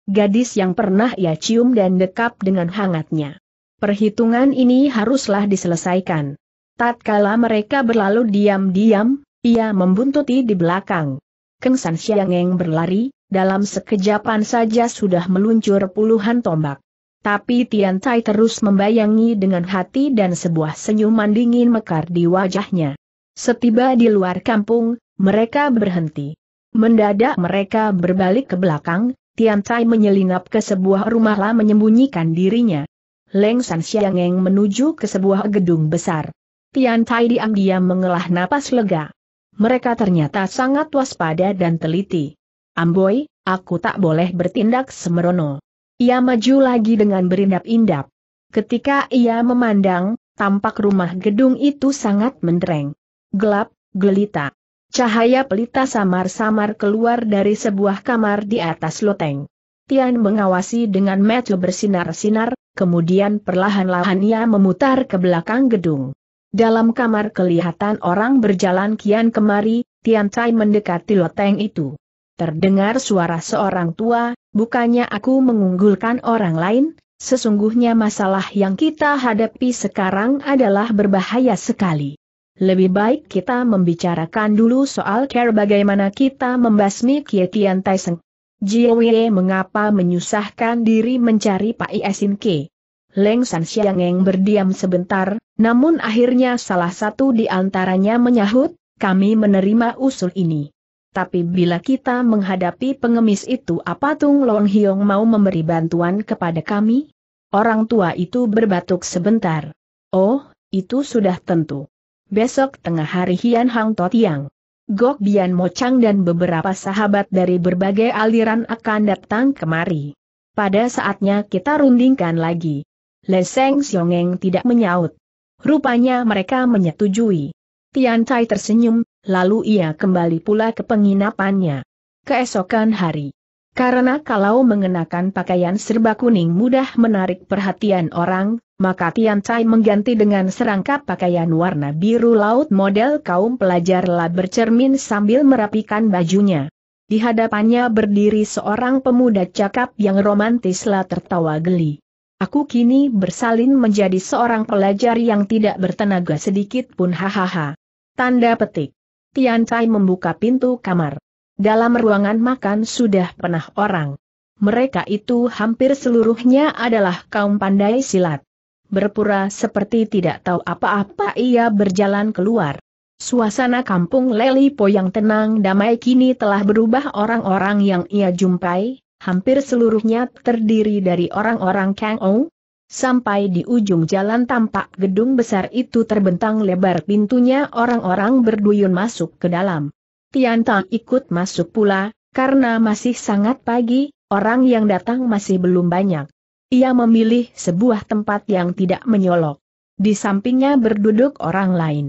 Gadis yang pernah ia cium dan dekap dengan hangatnya. Perhitungan ini haruslah diselesaikan. Tatkala mereka berlalu diam-diam, ia membuntuti di belakang. Keng San Xiangeng berlari, dalam sekejapan saja sudah meluncur puluhan tombak. Tapi Tian Tai terus membayangi dengan hati dan sebuah senyuman dingin mekar di wajahnya. Setiba di luar kampung, mereka berhenti. Mendadak mereka berbalik ke belakang, Tian Tai menyelinap ke sebuah rumah lah menyembunyikan dirinya. Leng San Xiangeng menuju ke sebuah gedung besar. Tian Tai diam-diam mengelah napas lega. Mereka ternyata sangat waspada dan teliti. Amboy, aku tak boleh bertindak semerono. Ia maju lagi dengan berindap-indap. Ketika ia memandang, tampak rumah gedung itu sangat mentereng. Gelap, gelita. Cahaya pelita samar-samar keluar dari sebuah kamar di atas loteng. Tian mengawasi dengan mata bersinar-sinar, kemudian perlahan-lahan ia memutar ke belakang gedung. Dalam kamar kelihatan orang berjalan kian kemari, Tian Tai mendekati loteng itu. Terdengar suara seorang tua, bukannya aku mengunggulkan orang lain, sesungguhnya masalah yang kita hadapi sekarang adalah berbahaya sekali. Lebih baik kita membicarakan dulu soal care bagaimana kita membasmi Tian Tai Seng. Jiwe mengapa menyusahkan diri mencari Pak Iesin Ke. Leng San Xiangeng berdiam sebentar, namun akhirnya salah satu di antaranya menyahut, kami menerima usul ini. Tapi bila kita menghadapi pengemis itu apa Tung Long Hiong mau memberi bantuan kepada kami? Orang tua itu berbatuk sebentar. Oh, itu sudah tentu. Besok tengah hari Hian Hang Tot Yang. Gok Bian Mochang dan beberapa sahabat dari berbagai aliran akan datang kemari. Pada saatnya kita rundingkan lagi. Leseng Siongeng tidak menyaut. Rupanya mereka menyetujui. Tian Cai tersenyum, lalu ia kembali pula ke penginapannya. Keesokan hari. Karena kalau mengenakan pakaian serba kuning mudah menarik perhatian orang, maka Tian Cai mengganti dengan serangkap pakaian warna biru laut model kaum pelajar lab bercermin sambil merapikan bajunya. Di hadapannya berdiri seorang pemuda cakap yang romantis lah tertawa geli. Aku kini bersalin menjadi seorang pelajar yang tidak bertenaga sedikit pun hahaha. Tanda petik. Tian Cai membuka pintu kamar. Dalam ruangan makan sudah pernah orang. Mereka itu hampir seluruhnya adalah kaum pandai silat. Berpura seperti tidak tahu apa-apa ia berjalan keluar. Suasana kampung Lelipo yang tenang damai kini telah berubah orang-orang yang ia jumpai, hampir seluruhnya terdiri dari orang-orang Kang Ou. Sampai di ujung jalan tampak gedung besar itu terbentang lebar pintunya orang-orang berduyun masuk ke dalam. Tian Tiantang ikut masuk pula, karena masih sangat pagi, orang yang datang masih belum banyak. Ia memilih sebuah tempat yang tidak menyolok. Di sampingnya berduduk orang lain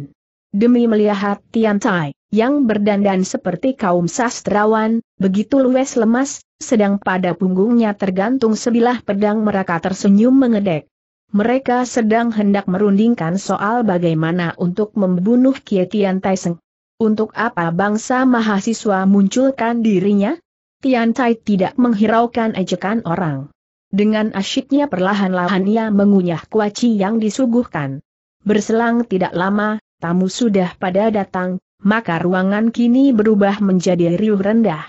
demi melihat Tian Tai, yang berdandan seperti kaum sastrawan, begitu luwes lemas, sedang pada punggungnya tergantung sebilah pedang mereka tersenyum mengedek. Mereka sedang hendak merundingkan soal bagaimana untuk membunuh Kie Tai Taiseng. Untuk apa bangsa mahasiswa munculkan dirinya? Tian Tai tidak menghiraukan ejekan orang. Dengan asyiknya perlahan-lahan ia mengunyah kuaci yang disuguhkan. Berselang tidak lama, tamu sudah pada datang, maka ruangan kini berubah menjadi riuh rendah.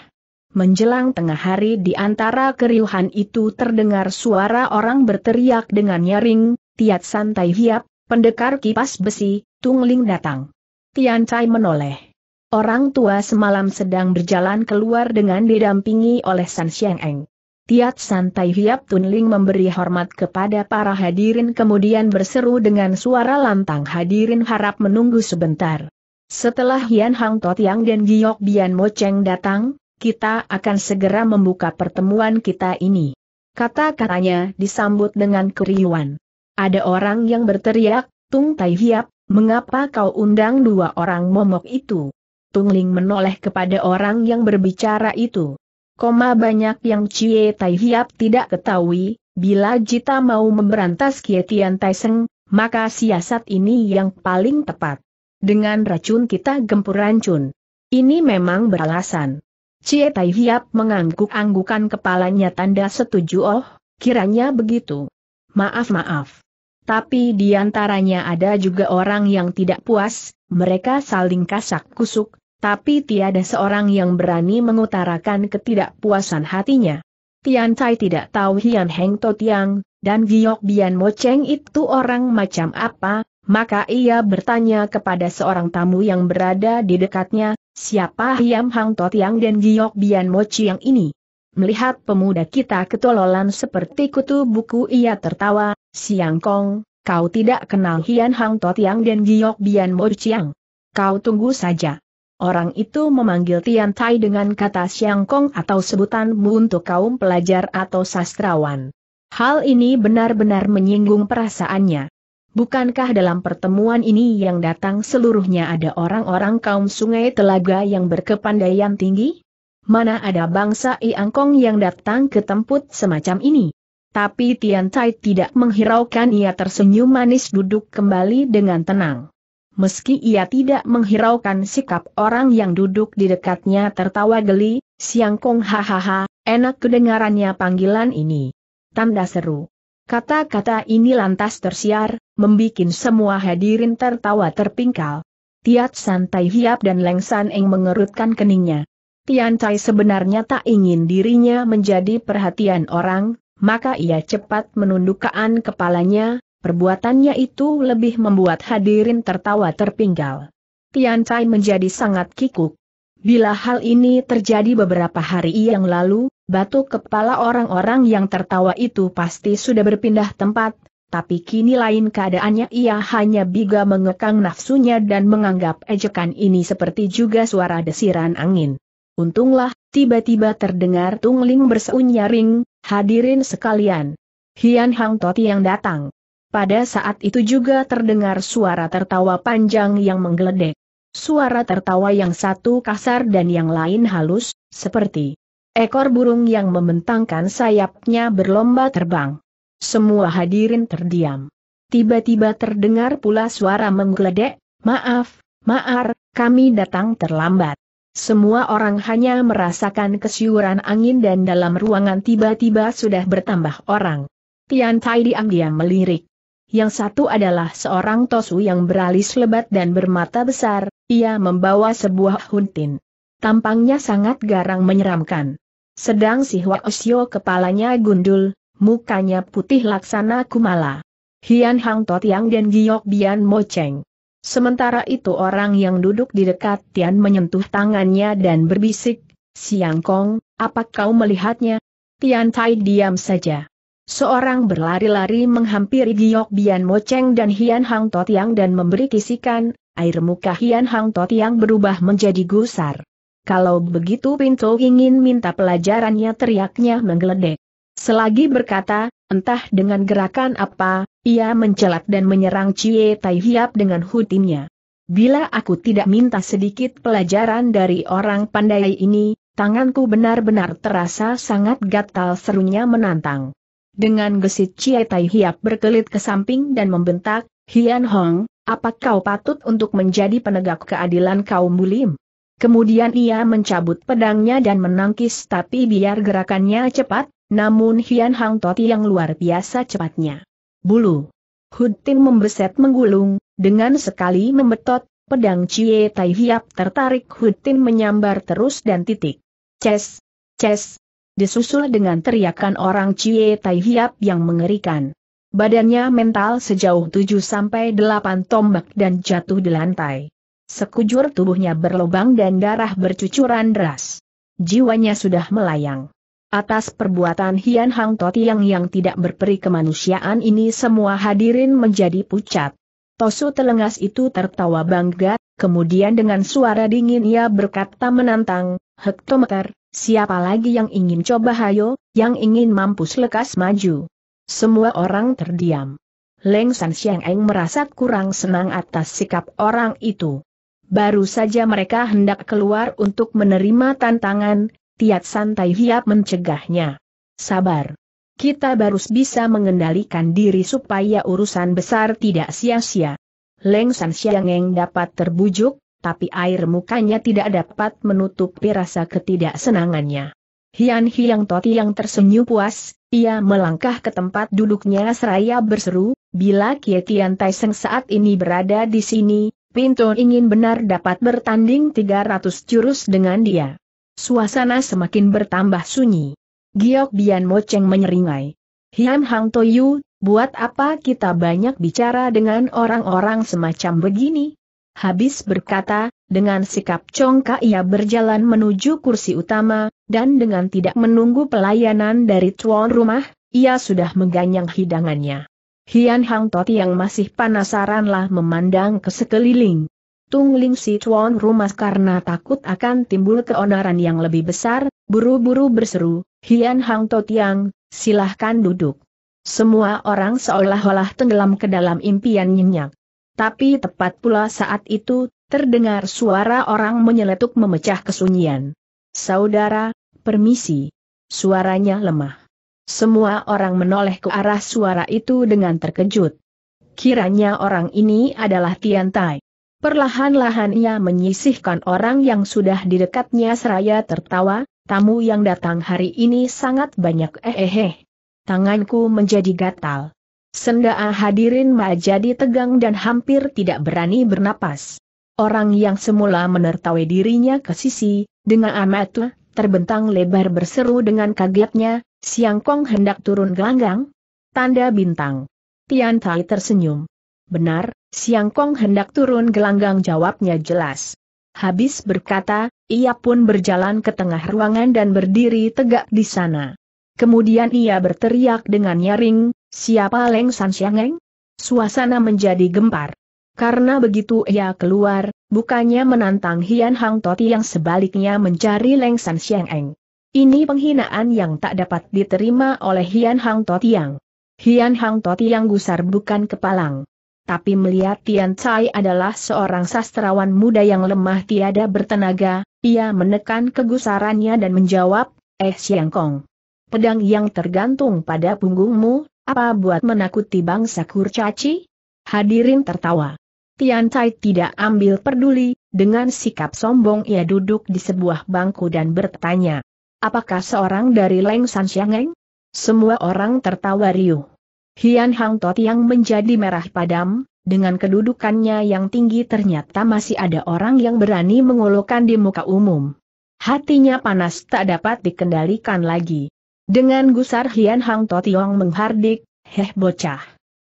Menjelang tengah hari di antara keriuhan itu terdengar suara orang berteriak dengan nyaring, Tiat Santai Hiap, pendekar kipas besi, Tungling datang. Tian Cai menoleh. Orang tua semalam sedang berjalan keluar dengan didampingi oleh San Xiang Eng. Tiat Santai Hiap Tunling memberi hormat kepada para hadirin kemudian berseru dengan suara lantang hadirin harap menunggu sebentar. Setelah Hian Hang Totiang dan Giok Bian Mo Cheng datang, kita akan segera membuka pertemuan kita ini. Kata-katanya disambut dengan keriuan. Ada orang yang berteriak, Tung Tai Hiap, mengapa kau undang dua orang momok itu? Ling menoleh kepada orang yang berbicara itu. Koma banyak yang Cie Tai Hiap tidak ketahui, bila Jita mau memberantas Kietian Tai Seng, maka siasat ini yang paling tepat. Dengan racun kita gempur racun. Ini memang beralasan. Cie Tai Hiap mengangguk-anggukan kepalanya tanda setuju oh, kiranya begitu. Maaf-maaf. Tapi di antaranya ada juga orang yang tidak puas, mereka saling kasak kusuk, tapi tiada seorang yang berani mengutarakan ketidakpuasan hatinya. Tian Cai tidak tahu Hian Heng To Tiang, dan Giok Bian Mo Cheng itu orang macam apa, maka ia bertanya kepada seorang tamu yang berada di dekatnya, siapa Hian Hang To Tiang dan Giok Bian Mo Cheng ini? Melihat pemuda kita ketololan seperti kutu buku ia tertawa, Siang Kong, kau tidak kenal Hian Hang Tiang dan Giok Bian Mo Cheng. Kau tunggu saja. Orang itu memanggil Tian Tai dengan kata Siang Kong atau sebutanmu untuk kaum pelajar atau sastrawan. Hal ini benar-benar menyinggung perasaannya. Bukankah dalam pertemuan ini yang datang seluruhnya ada orang-orang kaum sungai telaga yang berkepandaian tinggi? Mana ada bangsa Iang Kong yang datang ke tempat semacam ini? Tapi Tian Tai tidak menghiraukan ia tersenyum manis duduk kembali dengan tenang. Meski ia tidak menghiraukan sikap orang yang duduk di dekatnya tertawa geli, Siang Kong hahaha, enak kedengarannya panggilan ini. Tanda seru. Kata-kata ini lantas tersiar, membuat semua hadirin tertawa terpingkal. Tiat Santai Hiap dan lengsan San Eng mengerutkan keningnya. Tian Cai sebenarnya tak ingin dirinya menjadi perhatian orang, maka ia cepat menundukkan kepalanya, perbuatannya itu lebih membuat hadirin tertawa terpinggal. Tian Cai menjadi sangat kikuk. Bila hal ini terjadi beberapa hari yang lalu, batu kepala orang-orang yang tertawa itu pasti sudah berpindah tempat, tapi kini lain keadaannya ia hanya biga mengekang nafsunya dan menganggap ejekan ini seperti juga suara desiran angin. Untunglah, tiba-tiba terdengar tungling berseu nyaring, hadirin sekalian. Hian Hang Toti yang datang. Pada saat itu juga terdengar suara tertawa panjang yang menggeledek. Suara tertawa yang satu kasar dan yang lain halus, seperti ekor burung yang membentangkan sayapnya berlomba terbang. Semua hadirin terdiam. Tiba-tiba terdengar pula suara menggeledek, maaf, maar, kami datang terlambat. Semua orang hanya merasakan kesiuran angin dan dalam ruangan tiba-tiba sudah bertambah orang. Tian Tai diam-diam melirik. Yang satu adalah seorang tosu yang beralis lebat dan bermata besar, ia membawa sebuah huntin. Tampangnya sangat garang menyeramkan. Sedang si Hwa Osyo kepalanya gundul, mukanya putih laksana kumala. Hian Hang Tot Yang dan Giok Bian Mo Cheng. Sementara itu orang yang duduk di dekat Tian menyentuh tangannya dan berbisik, Siang Kong, apa kau melihatnya? Tian Tai diam saja. Seorang berlari-lari menghampiri Giok Bian Moceng dan Hian Hang Totiang dan memberi kisikan, air muka Hian Hang Totiang berubah menjadi gusar. Kalau begitu Pinto ingin minta pelajarannya teriaknya menggeledek. Selagi berkata, entah dengan gerakan apa, ia mencelat dan menyerang Cie Tai Hiap dengan hutinya. Bila aku tidak minta sedikit pelajaran dari orang pandai ini, tanganku benar-benar terasa sangat gatal serunya menantang. Dengan gesit Chie Tai Hiap berkelit ke samping dan membentak, Hian Hong, apa kau patut untuk menjadi penegak keadilan kaum bulim? Kemudian ia mencabut pedangnya dan menangkis tapi biar gerakannya cepat, namun Hian Hong Toti yang luar biasa cepatnya. Bulu. Tim membeset menggulung, dengan sekali membetot, pedang Chie Tai Hiap tertarik Tim menyambar terus dan titik. Ces, ces, disusul dengan teriakan orang Cie Tai Hiap yang mengerikan. Badannya mental sejauh 7-8 tombak dan jatuh di lantai. Sekujur tubuhnya berlobang dan darah bercucuran deras. Jiwanya sudah melayang. Atas perbuatan Hian Hang Totiang yang tidak berperi kemanusiaan ini semua hadirin menjadi pucat. Tosu telengas itu tertawa bangga, kemudian dengan suara dingin ia berkata menantang, Hektometer, Siapa lagi yang ingin coba hayo, yang ingin mampus lekas maju? Semua orang terdiam. Leng San Xiang Eng merasa kurang senang atas sikap orang itu. Baru saja mereka hendak keluar untuk menerima tantangan, Tiat Santai Hiap mencegahnya. Sabar. Kita baru bisa mengendalikan diri supaya urusan besar tidak sia-sia. Leng San Xiangeng dapat terbujuk, tapi air mukanya tidak dapat menutupi rasa ketidaksenangannya. Hian Hiang Toti yang tersenyum puas, ia melangkah ke tempat duduknya seraya berseru, bila Kietian Taiseng saat ini berada di sini, Pinto ingin benar dapat bertanding 300 jurus dengan dia. Suasana semakin bertambah sunyi. Giok Bian Moceng menyeringai. Hian Hang Toyu, buat apa kita banyak bicara dengan orang-orang semacam begini? Habis berkata, dengan sikap congkak ia berjalan menuju kursi utama, dan dengan tidak menunggu pelayanan dari tuan rumah, ia sudah mengganyang hidangannya. Hian Hang Tot yang masih penasaranlah memandang ke sekeliling. Tung Ling si tuan rumah karena takut akan timbul keonaran yang lebih besar, buru-buru berseru, Hian Hang Tot yang, silahkan duduk. Semua orang seolah-olah tenggelam ke dalam impian nyenyak. Tapi tepat pula saat itu, terdengar suara orang menyeletuk memecah kesunyian. Saudara, permisi. Suaranya lemah. Semua orang menoleh ke arah suara itu dengan terkejut. Kiranya orang ini adalah Tian Tai. Perlahan-lahan ia menyisihkan orang yang sudah di dekatnya seraya tertawa, tamu yang datang hari ini sangat banyak ehehe. Eh. Tanganku menjadi gatal. Sendaa hadirin Ma jadi tegang dan hampir tidak berani bernapas. Orang yang semula menertawai dirinya ke sisi, dengan amat terbentang lebar berseru dengan kagetnya, Siang Kong hendak turun gelanggang? Tanda bintang. Tian Tai tersenyum. Benar, Siang Kong hendak turun gelanggang jawabnya jelas. Habis berkata, ia pun berjalan ke tengah ruangan dan berdiri tegak di sana. Kemudian ia berteriak dengan nyaring, siapa Leng San Xiangeng? Suasana menjadi gempar. Karena begitu ia keluar, bukannya menantang Hian Hang Toti yang sebaliknya mencari Leng San Xiangeng. Ini penghinaan yang tak dapat diterima oleh Hian Hang yang. Hian Hang yang gusar bukan kepalang. Tapi melihat Tian Cai adalah seorang sastrawan muda yang lemah tiada bertenaga, ia menekan kegusarannya dan menjawab, eh Xiang Kong pedang yang tergantung pada punggungmu, apa buat menakuti bangsa kurcaci? Hadirin tertawa. Tian Tai tidak ambil peduli, dengan sikap sombong ia duduk di sebuah bangku dan bertanya. Apakah seorang dari Leng San Xiangeng? Semua orang tertawa riuh. Hian Hang Tot yang menjadi merah padam, dengan kedudukannya yang tinggi ternyata masih ada orang yang berani mengulurkan di muka umum. Hatinya panas tak dapat dikendalikan lagi. Dengan gusar Hian Hang Totiong menghardik, heh bocah.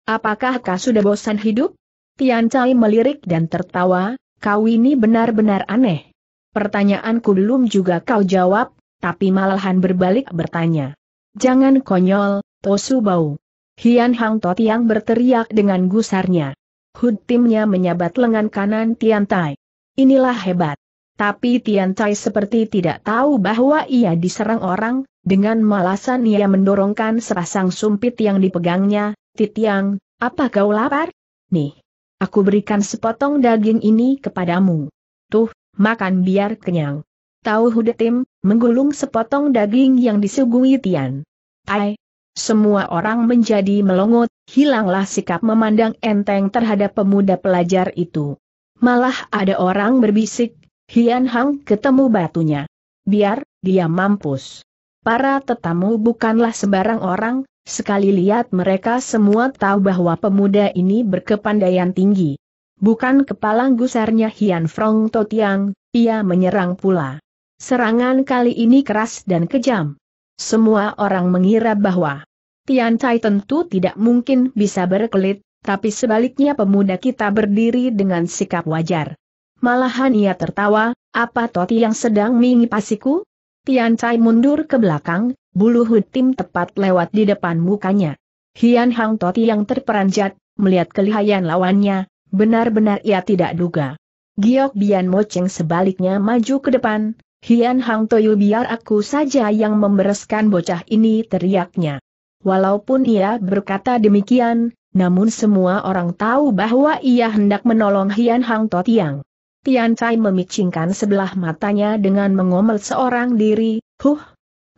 Apakah kau sudah bosan hidup? Tian Cai melirik dan tertawa, kau ini benar-benar aneh. Pertanyaanku belum juga kau jawab, tapi malahan berbalik bertanya. Jangan konyol, Tosu Bau. Hian Hang Totiang berteriak dengan gusarnya. Hud timnya menyabat lengan kanan Tian Tai. Inilah hebat. Tapi Tian Cai seperti tidak tahu bahwa ia diserang orang, dengan malasan ia mendorongkan serasang sumpit yang dipegangnya, Titiang, apa kau lapar? Nih, aku berikan sepotong daging ini kepadamu. Tuh, makan biar kenyang. Tahu Hudetim, menggulung sepotong daging yang disuguhi Tian. Ai, semua orang menjadi melongot, hilanglah sikap memandang enteng terhadap pemuda pelajar itu. Malah ada orang berbisik, Hian Hang ketemu batunya. Biar, dia mampus. Para tetamu bukanlah sebarang orang, sekali lihat mereka semua tahu bahwa pemuda ini berkepandaian tinggi. Bukan kepala gusarnya Hian Frong Totiang, ia menyerang pula. Serangan kali ini keras dan kejam. Semua orang mengira bahwa Tian Tai tentu tidak mungkin bisa berkelit, tapi sebaliknya pemuda kita berdiri dengan sikap wajar. Malahan ia tertawa, apa Toti yang sedang mengipasiku? Tian Cai mundur ke belakang, bulu hutim tepat lewat di depan mukanya. Hian Hang Toti yang terperanjat, melihat kelihayan lawannya, benar-benar ia tidak duga. Giok Bian Cheng sebaliknya maju ke depan, Hian Hang Toyu biar aku saja yang membereskan bocah ini teriaknya. Walaupun ia berkata demikian, namun semua orang tahu bahwa ia hendak menolong Hian Hang Totiang. Tian Cai memicingkan sebelah matanya dengan mengomel seorang diri, huh,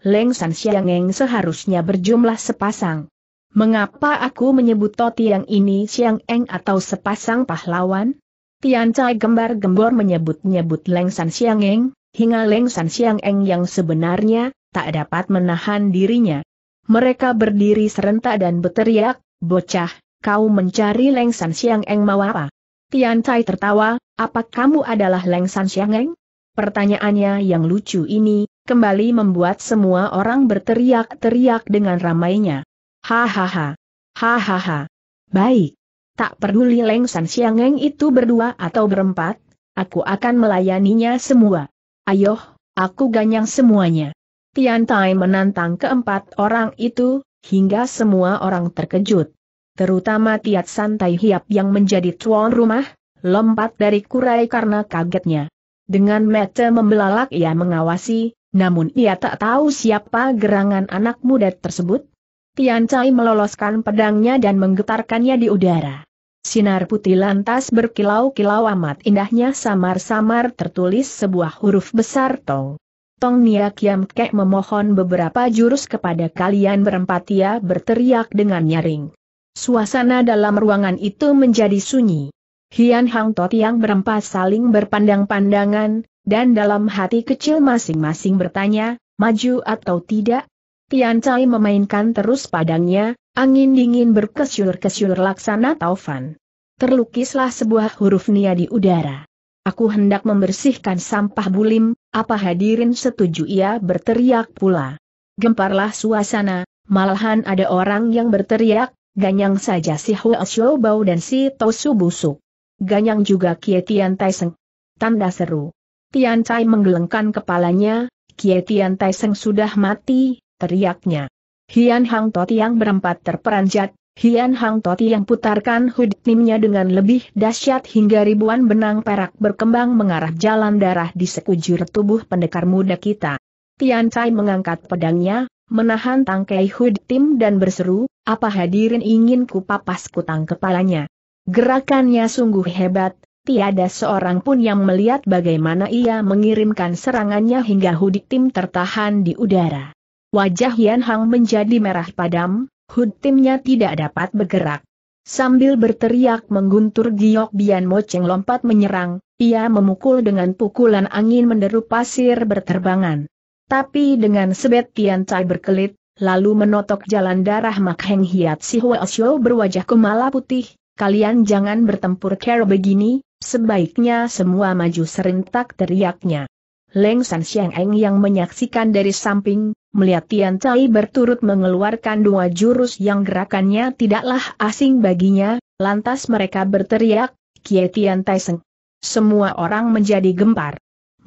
Leng San Xiangeng seharusnya berjumlah sepasang. Mengapa aku menyebut Toti yang ini Xiangeng atau sepasang pahlawan? Tian Cai gembar-gembor menyebut-nyebut Leng San Xiangeng, hingga Leng San Xiangeng yang sebenarnya, tak dapat menahan dirinya. Mereka berdiri serentak dan berteriak, bocah, kau mencari Leng San Xiangeng Eng mau apa? Tian Cai tertawa, apa kamu adalah Leng San Xiangeng? Pertanyaannya yang lucu ini, kembali membuat semua orang berteriak-teriak dengan ramainya. Hahaha. Hahaha. Baik. Tak peduli Leng San Xiangeng itu berdua atau berempat, aku akan melayaninya semua. Ayo, aku ganyang semuanya. Tian Tai menantang keempat orang itu, hingga semua orang terkejut terutama Tiat Santai Hiap yang menjadi tuan rumah, lompat dari kurai karena kagetnya. Dengan mata membelalak ia mengawasi, namun ia tak tahu siapa gerangan anak muda tersebut. Tian Cai meloloskan pedangnya dan menggetarkannya di udara. Sinar putih lantas berkilau-kilau amat indahnya samar-samar tertulis sebuah huruf besar Tong. Tong Nia Kiam Kek memohon beberapa jurus kepada kalian berempat ia berteriak dengan nyaring. Suasana dalam ruangan itu menjadi sunyi. Hian Hang Tot yang berempat saling berpandang-pandangan, dan dalam hati kecil masing-masing bertanya, maju atau tidak? Tian Cai memainkan terus padangnya, angin dingin berkesyur-kesyur laksana taufan. Terlukislah sebuah huruf nia di udara. Aku hendak membersihkan sampah bulim, apa hadirin setuju ia berteriak pula. Gemparlah suasana, malahan ada orang yang berteriak, Ganyang saja si Hua Bao dan si Tosu Busuk. Ganyang juga Kie Tian Taiseng. Tanda seru. Tian Tai menggelengkan kepalanya, Kie Tian Taiseng sudah mati, teriaknya. Hian Hang Toti yang berempat terperanjat, Hian Hang Toti yang putarkan timnya dengan lebih dahsyat hingga ribuan benang perak berkembang mengarah jalan darah di sekujur tubuh pendekar muda kita. Tian Tai mengangkat pedangnya, menahan tangkai Hud Tim dan berseru, apa hadirin ingin kupapas kutang kepalanya. Gerakannya sungguh hebat, tiada seorang pun yang melihat bagaimana ia mengirimkan serangannya hingga Hud Tim tertahan di udara. Wajah Yan Hang menjadi merah padam, Hud Timnya tidak dapat bergerak. Sambil berteriak mengguntur giok Bian Moceng lompat menyerang, ia memukul dengan pukulan angin menderu pasir berterbangan. Tapi dengan sebetian cai berkelit, lalu menotok jalan darah Mak Heng Hiat Si Hwa Xiao berwajah kemala putih, kalian jangan bertempur kera begini, sebaiknya semua maju serentak teriaknya. Leng San Xiang Eng yang menyaksikan dari samping, melihat Tian Cai berturut mengeluarkan dua jurus yang gerakannya tidaklah asing baginya, lantas mereka berteriak, Kie Tian Tai Seng. Semua orang menjadi gempar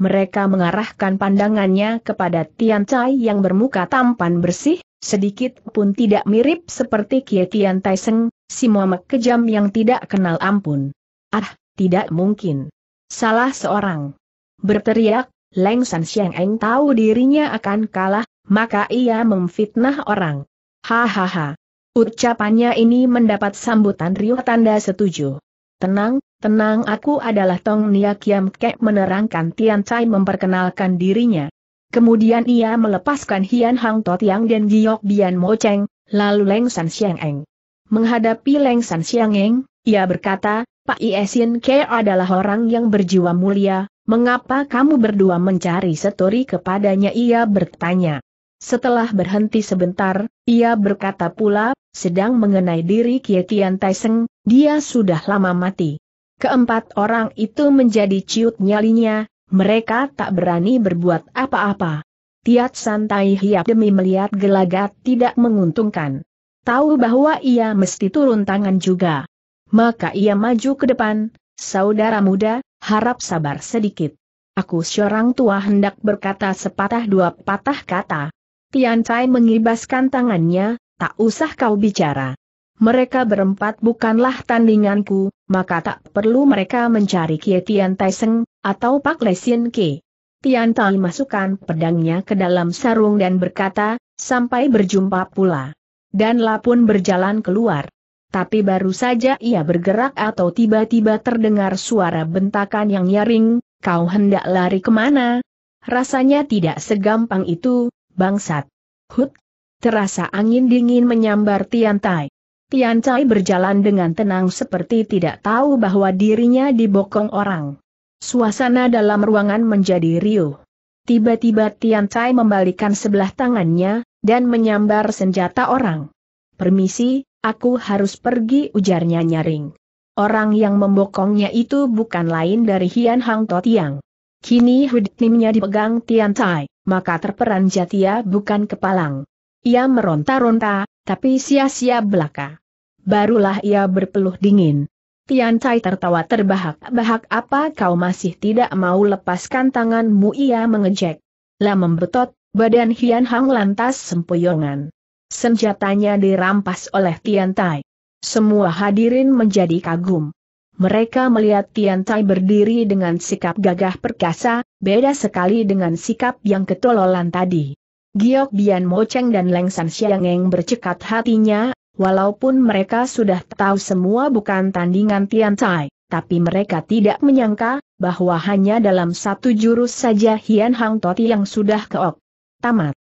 mereka mengarahkan pandangannya kepada Tian Cai yang bermuka tampan bersih, sedikit pun tidak mirip seperti Kie Tian Tai Seng, si Muhammad kejam yang tidak kenal ampun. Ah, tidak mungkin. Salah seorang. Berteriak, Leng San Xiang Eng tahu dirinya akan kalah, maka ia memfitnah orang. Hahaha. Ucapannya ini mendapat sambutan riuh tanda setuju. Tenang, Tenang aku adalah Tong Nia Kiam Kek menerangkan Tian Chai memperkenalkan dirinya. Kemudian ia melepaskan Hian Hang Tot Yang dan Giok Bian Mo Cheng, lalu Leng San Xiang Eng. Menghadapi Leng San Xiang Eng, ia berkata, Pak Iesin Ke adalah orang yang berjiwa mulia, mengapa kamu berdua mencari setori kepadanya ia bertanya. Setelah berhenti sebentar, ia berkata pula, sedang mengenai diri Kie Tian Taiseng, dia sudah lama mati. Keempat orang itu menjadi ciut nyalinya, mereka tak berani berbuat apa-apa. Tiat santai hiap demi melihat gelagat tidak menguntungkan. Tahu bahwa ia mesti turun tangan juga. Maka ia maju ke depan, saudara muda, harap sabar sedikit. Aku seorang tua hendak berkata sepatah dua patah kata. Tian Cai mengibaskan tangannya, tak usah kau bicara mereka berempat bukanlah tandinganku, maka tak perlu mereka mencari Kie Tian Tai Seng, atau Pak Lesin Ke. Tian Tai masukkan pedangnya ke dalam sarung dan berkata, sampai berjumpa pula. Dan La pun berjalan keluar. Tapi baru saja ia bergerak atau tiba-tiba terdengar suara bentakan yang nyaring, kau hendak lari kemana? Rasanya tidak segampang itu, bangsat. Hut! Terasa angin dingin menyambar Tian Tai. Tian Cai berjalan dengan tenang seperti tidak tahu bahwa dirinya dibokong orang. Suasana dalam ruangan menjadi riuh. Tiba-tiba Tian Cai membalikan sebelah tangannya, dan menyambar senjata orang. Permisi, aku harus pergi ujarnya nyaring. Orang yang membokongnya itu bukan lain dari Hian Hang Tiang. Kini hudnimnya dipegang Tian Cai, maka terperanjat ia bukan kepalang. Ia meronta-ronta, tapi sia-sia belaka barulah ia berpeluh dingin. Tian Cai tertawa terbahak-bahak apa kau masih tidak mau lepaskan tanganmu ia mengejek. Lah membetot, badan Hian Hang lantas sempoyongan. Senjatanya dirampas oleh Tian Tai. Semua hadirin menjadi kagum. Mereka melihat Tian Tai berdiri dengan sikap gagah perkasa, beda sekali dengan sikap yang ketololan tadi. Giok Bian mocheng dan Leng San Xiangeng bercekat hatinya, Walaupun mereka sudah tahu semua bukan tandingan Tian Tai, tapi mereka tidak menyangka bahwa hanya dalam satu jurus saja Hian Hang Toti yang sudah keok. Tamat.